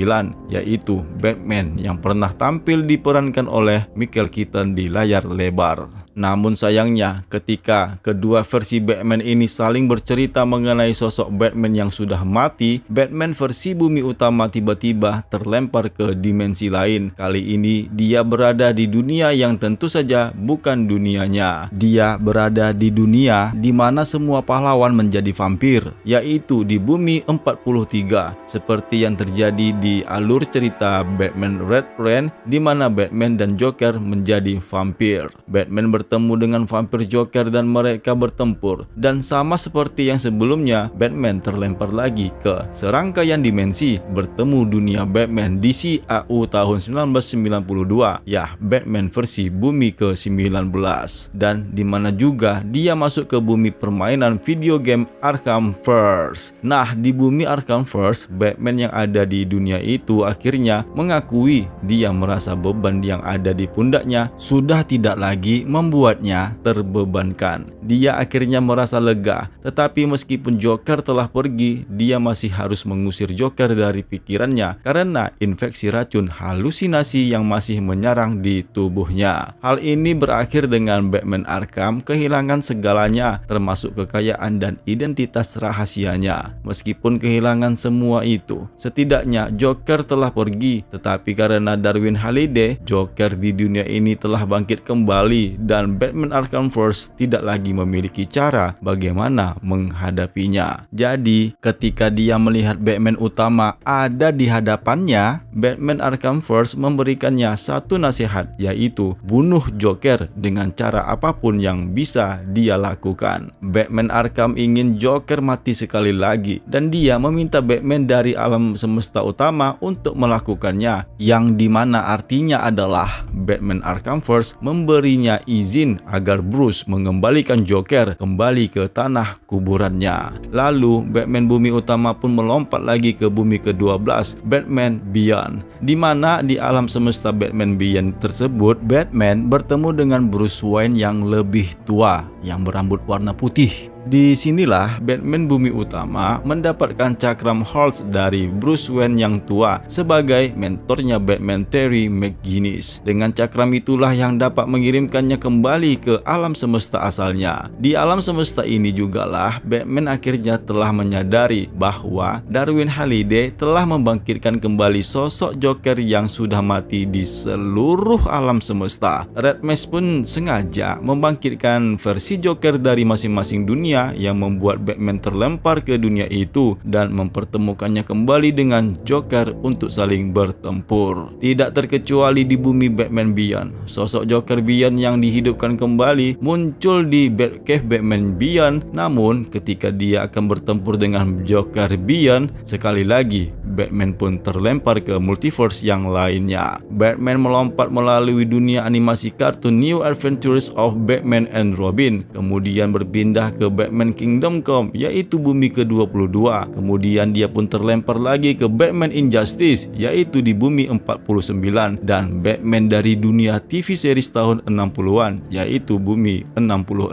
yaitu Batman yang pernah tampil diperankan oleh Michael Keaton di layar lebar. Namun sayangnya, ketika kedua versi Batman ini saling bercerita mengenai sosok Batman yang sudah mati, Batman versi bumi utama tiba-tiba terlempar ke dimensi lain. Kali ini, dia berada di dunia yang tentu saja bukan dunianya. Dia berada di dunia di mana semua pahlawan menjadi vampir, yaitu di bumi 43, seperti yang terjadi di alur cerita Batman Red Rain, di mana Batman dan Joker menjadi vampir. Batman ber bertemu dengan vampir Joker dan mereka bertempur. Dan sama seperti yang sebelumnya, Batman terlempar lagi ke serangkaian dimensi bertemu dunia Batman DC AU tahun 1992. ya Batman versi bumi ke-19. Dan di mana juga dia masuk ke bumi permainan video game Arkham First. Nah, di bumi Arkham First, Batman yang ada di dunia itu akhirnya mengakui dia merasa beban yang ada di pundaknya sudah tidak lagi membuat membuatnya terbebankan. Dia akhirnya merasa lega, tetapi meskipun Joker telah pergi, dia masih harus mengusir Joker dari pikirannya karena infeksi racun halusinasi yang masih menyerang di tubuhnya. Hal ini berakhir dengan Batman Arkham kehilangan segalanya termasuk kekayaan dan identitas rahasianya. Meskipun kehilangan semua itu, setidaknya Joker telah pergi, tetapi karena Darwin Halide Joker di dunia ini telah bangkit kembali dan dan Batman Arkham First tidak lagi memiliki cara bagaimana menghadapinya. Jadi, ketika dia melihat Batman utama ada di hadapannya, Batman Arkham First memberikannya satu nasihat yaitu bunuh Joker dengan cara apapun yang bisa dia lakukan. Batman Arkham ingin Joker mati sekali lagi dan dia meminta Batman dari alam semesta utama untuk melakukannya yang dimana artinya adalah Batman Arkham First memberinya izin izin agar Bruce mengembalikan Joker kembali ke tanah kuburannya. Lalu Batman bumi utama pun melompat lagi ke bumi ke-12 Batman Beyond di mana di alam semesta Batman Beyond tersebut Batman bertemu dengan Bruce Wayne yang lebih tua yang berambut warna putih Disinilah Batman Bumi Utama mendapatkan cakram Hulk dari Bruce Wayne yang tua sebagai mentornya Batman Terry McGinnis. Dengan cakram itulah yang dapat mengirimkannya kembali ke alam semesta asalnya. Di alam semesta ini jugalah Batman akhirnya telah menyadari bahwa Darwin Halliday telah membangkitkan kembali sosok Joker yang sudah mati di seluruh alam semesta. Red Mask pun sengaja membangkitkan versi Joker dari masing-masing dunia dunia yang membuat Batman terlempar ke dunia itu dan mempertemukannya kembali dengan Joker untuk saling bertempur. Tidak terkecuali di bumi Batman Beyond, sosok Joker Beyond yang dihidupkan kembali muncul di Batcave Batman Beyond. Namun ketika dia akan bertempur dengan Joker Beyond, sekali lagi Batman pun terlempar ke multiverse yang lainnya. Batman melompat melalui dunia animasi kartun New Adventures of Batman and Robin, kemudian berpindah ke Batman Batman Kingdom Come yaitu bumi ke-22. Kemudian dia pun terlempar lagi ke Batman Injustice yaitu di bumi 49 dan Batman dari dunia TV series tahun 60-an yaitu bumi 66.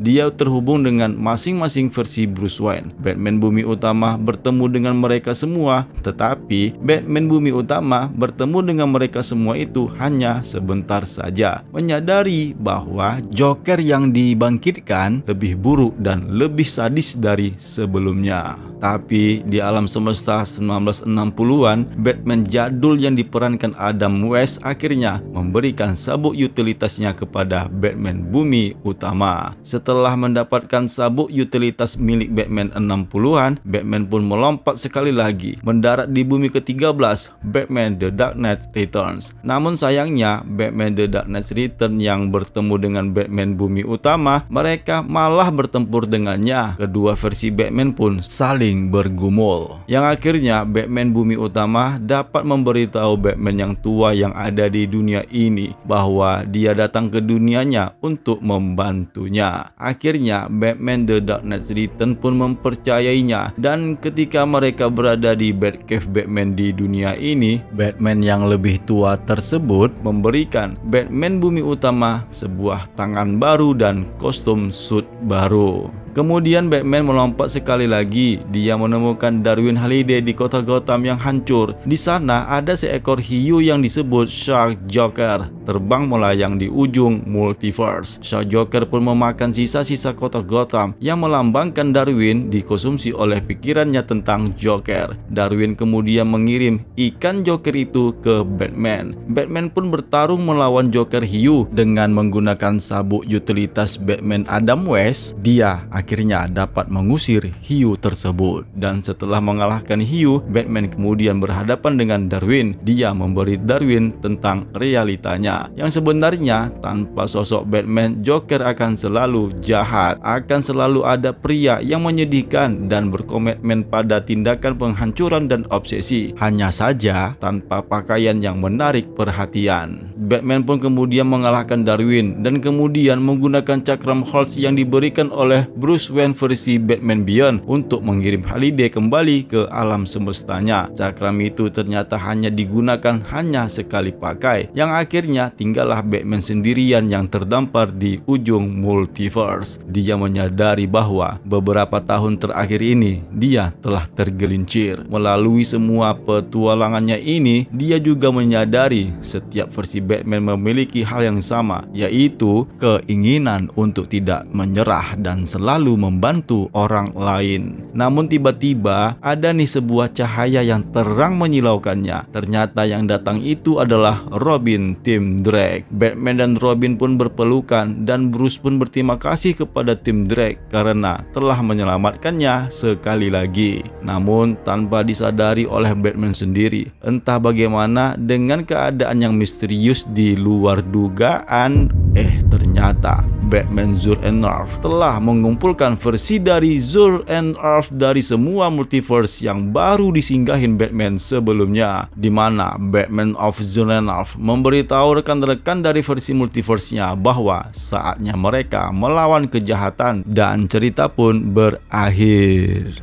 Dia terhubung dengan masing-masing versi Bruce Wayne. Batman bumi utama bertemu dengan mereka semua tetapi Batman bumi utama bertemu dengan mereka semua itu hanya sebentar saja menyadari bahwa Joker yang dibangkitkan lebih buruk dan lebih sadis dari sebelumnya. Tapi di alam semesta 1960-an, Batman jadul yang diperankan Adam West akhirnya memberikan sabuk utilitasnya kepada Batman Bumi Utama. Setelah mendapatkan sabuk utilitas milik Batman 60-an, Batman pun melompat sekali lagi, mendarat di bumi ke-13, Batman The Dark Knight Returns. Namun sayangnya, Batman The Dark Knight Returns yang bertemu dengan Batman Bumi Utama, mereka malah bertempur bertempur dengannya, kedua versi Batman pun saling bergumul. Yang akhirnya Batman Bumi Utama dapat memberitahu Batman yang tua yang ada di dunia ini bahwa dia datang ke dunianya untuk membantunya. Akhirnya Batman The Dark Knight Return pun mempercayainya dan ketika mereka berada di Batcave Batman di dunia ini, Batman yang lebih tua tersebut memberikan Batman Bumi Utama sebuah tangan baru dan kostum suit baru. Show. Kemudian Batman melompat sekali lagi. Dia menemukan Darwin Halide di kota Gotham yang hancur. Di sana ada seekor hiu yang disebut Shark Joker terbang melayang di ujung multiverse. Shark Joker pun memakan sisa-sisa kota Gotham yang melambangkan Darwin dikonsumsi oleh pikirannya tentang Joker. Darwin kemudian mengirim ikan Joker itu ke Batman. Batman pun bertarung melawan Joker hiu dengan menggunakan sabuk utilitas Batman Adam West. Dia akhirnya dapat mengusir hiu tersebut. Dan setelah mengalahkan hiu, Batman kemudian berhadapan dengan Darwin. Dia memberi Darwin tentang realitanya. Yang sebenarnya, tanpa sosok Batman, Joker akan selalu jahat. Akan selalu ada pria yang menyedihkan dan berkomitmen pada tindakan penghancuran dan obsesi. Hanya saja, tanpa pakaian yang menarik perhatian. Batman pun kemudian mengalahkan Darwin dan kemudian menggunakan cakram Holtz yang diberikan oleh Bruce Bruce Wayne versi Batman Beyond untuk mengirim Halide kembali ke alam semestanya. Cakram itu ternyata hanya digunakan hanya sekali pakai, yang akhirnya tinggallah Batman sendirian yang terdampar di ujung multiverse. Dia menyadari bahwa beberapa tahun terakhir ini dia telah tergelincir. Melalui semua petualangannya ini, dia juga menyadari setiap versi Batman memiliki hal yang sama, yaitu keinginan untuk tidak menyerah dan selalu selalu membantu orang lain. Namun tiba-tiba ada nih sebuah cahaya yang terang menyilaukannya. Ternyata yang datang itu adalah Robin Tim Drake. Batman dan Robin pun berpelukan dan Bruce pun berterima kasih kepada Tim Drake karena telah menyelamatkannya sekali lagi. Namun tanpa disadari oleh Batman sendiri, entah bagaimana dengan keadaan yang misterius di luar dugaan, eh ternyata Batman Zur and Earth telah mengumpulkan versi dari Zur and Earth dari semua multiverse yang baru disinggahin Batman sebelumnya, di mana Batman of Zur and Earth memberitahu rekan-rekan dari versi multiverse-nya bahwa saatnya mereka melawan kejahatan dan cerita pun berakhir.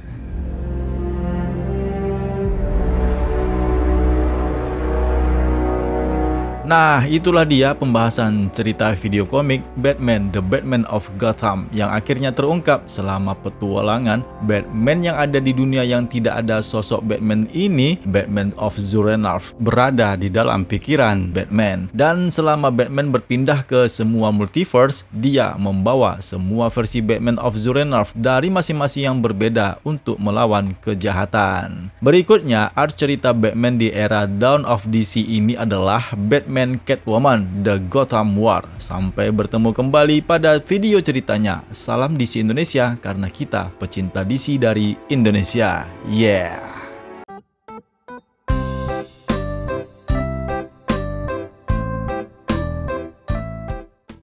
Nah, itulah dia pembahasan cerita video komik Batman The Batman of Gotham yang akhirnya terungkap selama petualangan Batman yang ada di dunia yang tidak ada sosok Batman ini, Batman of Zurenarf, berada di dalam pikiran Batman. Dan selama Batman berpindah ke semua multiverse, dia membawa semua versi Batman of Zurenarf dari masing-masing yang berbeda untuk melawan kejahatan. Berikutnya, art cerita Batman di era Dawn of DC ini adalah Batman Batman Catwoman The Gotham War. Sampai bertemu kembali pada video ceritanya. Salam DC Indonesia karena kita pecinta DC dari Indonesia. Yeah!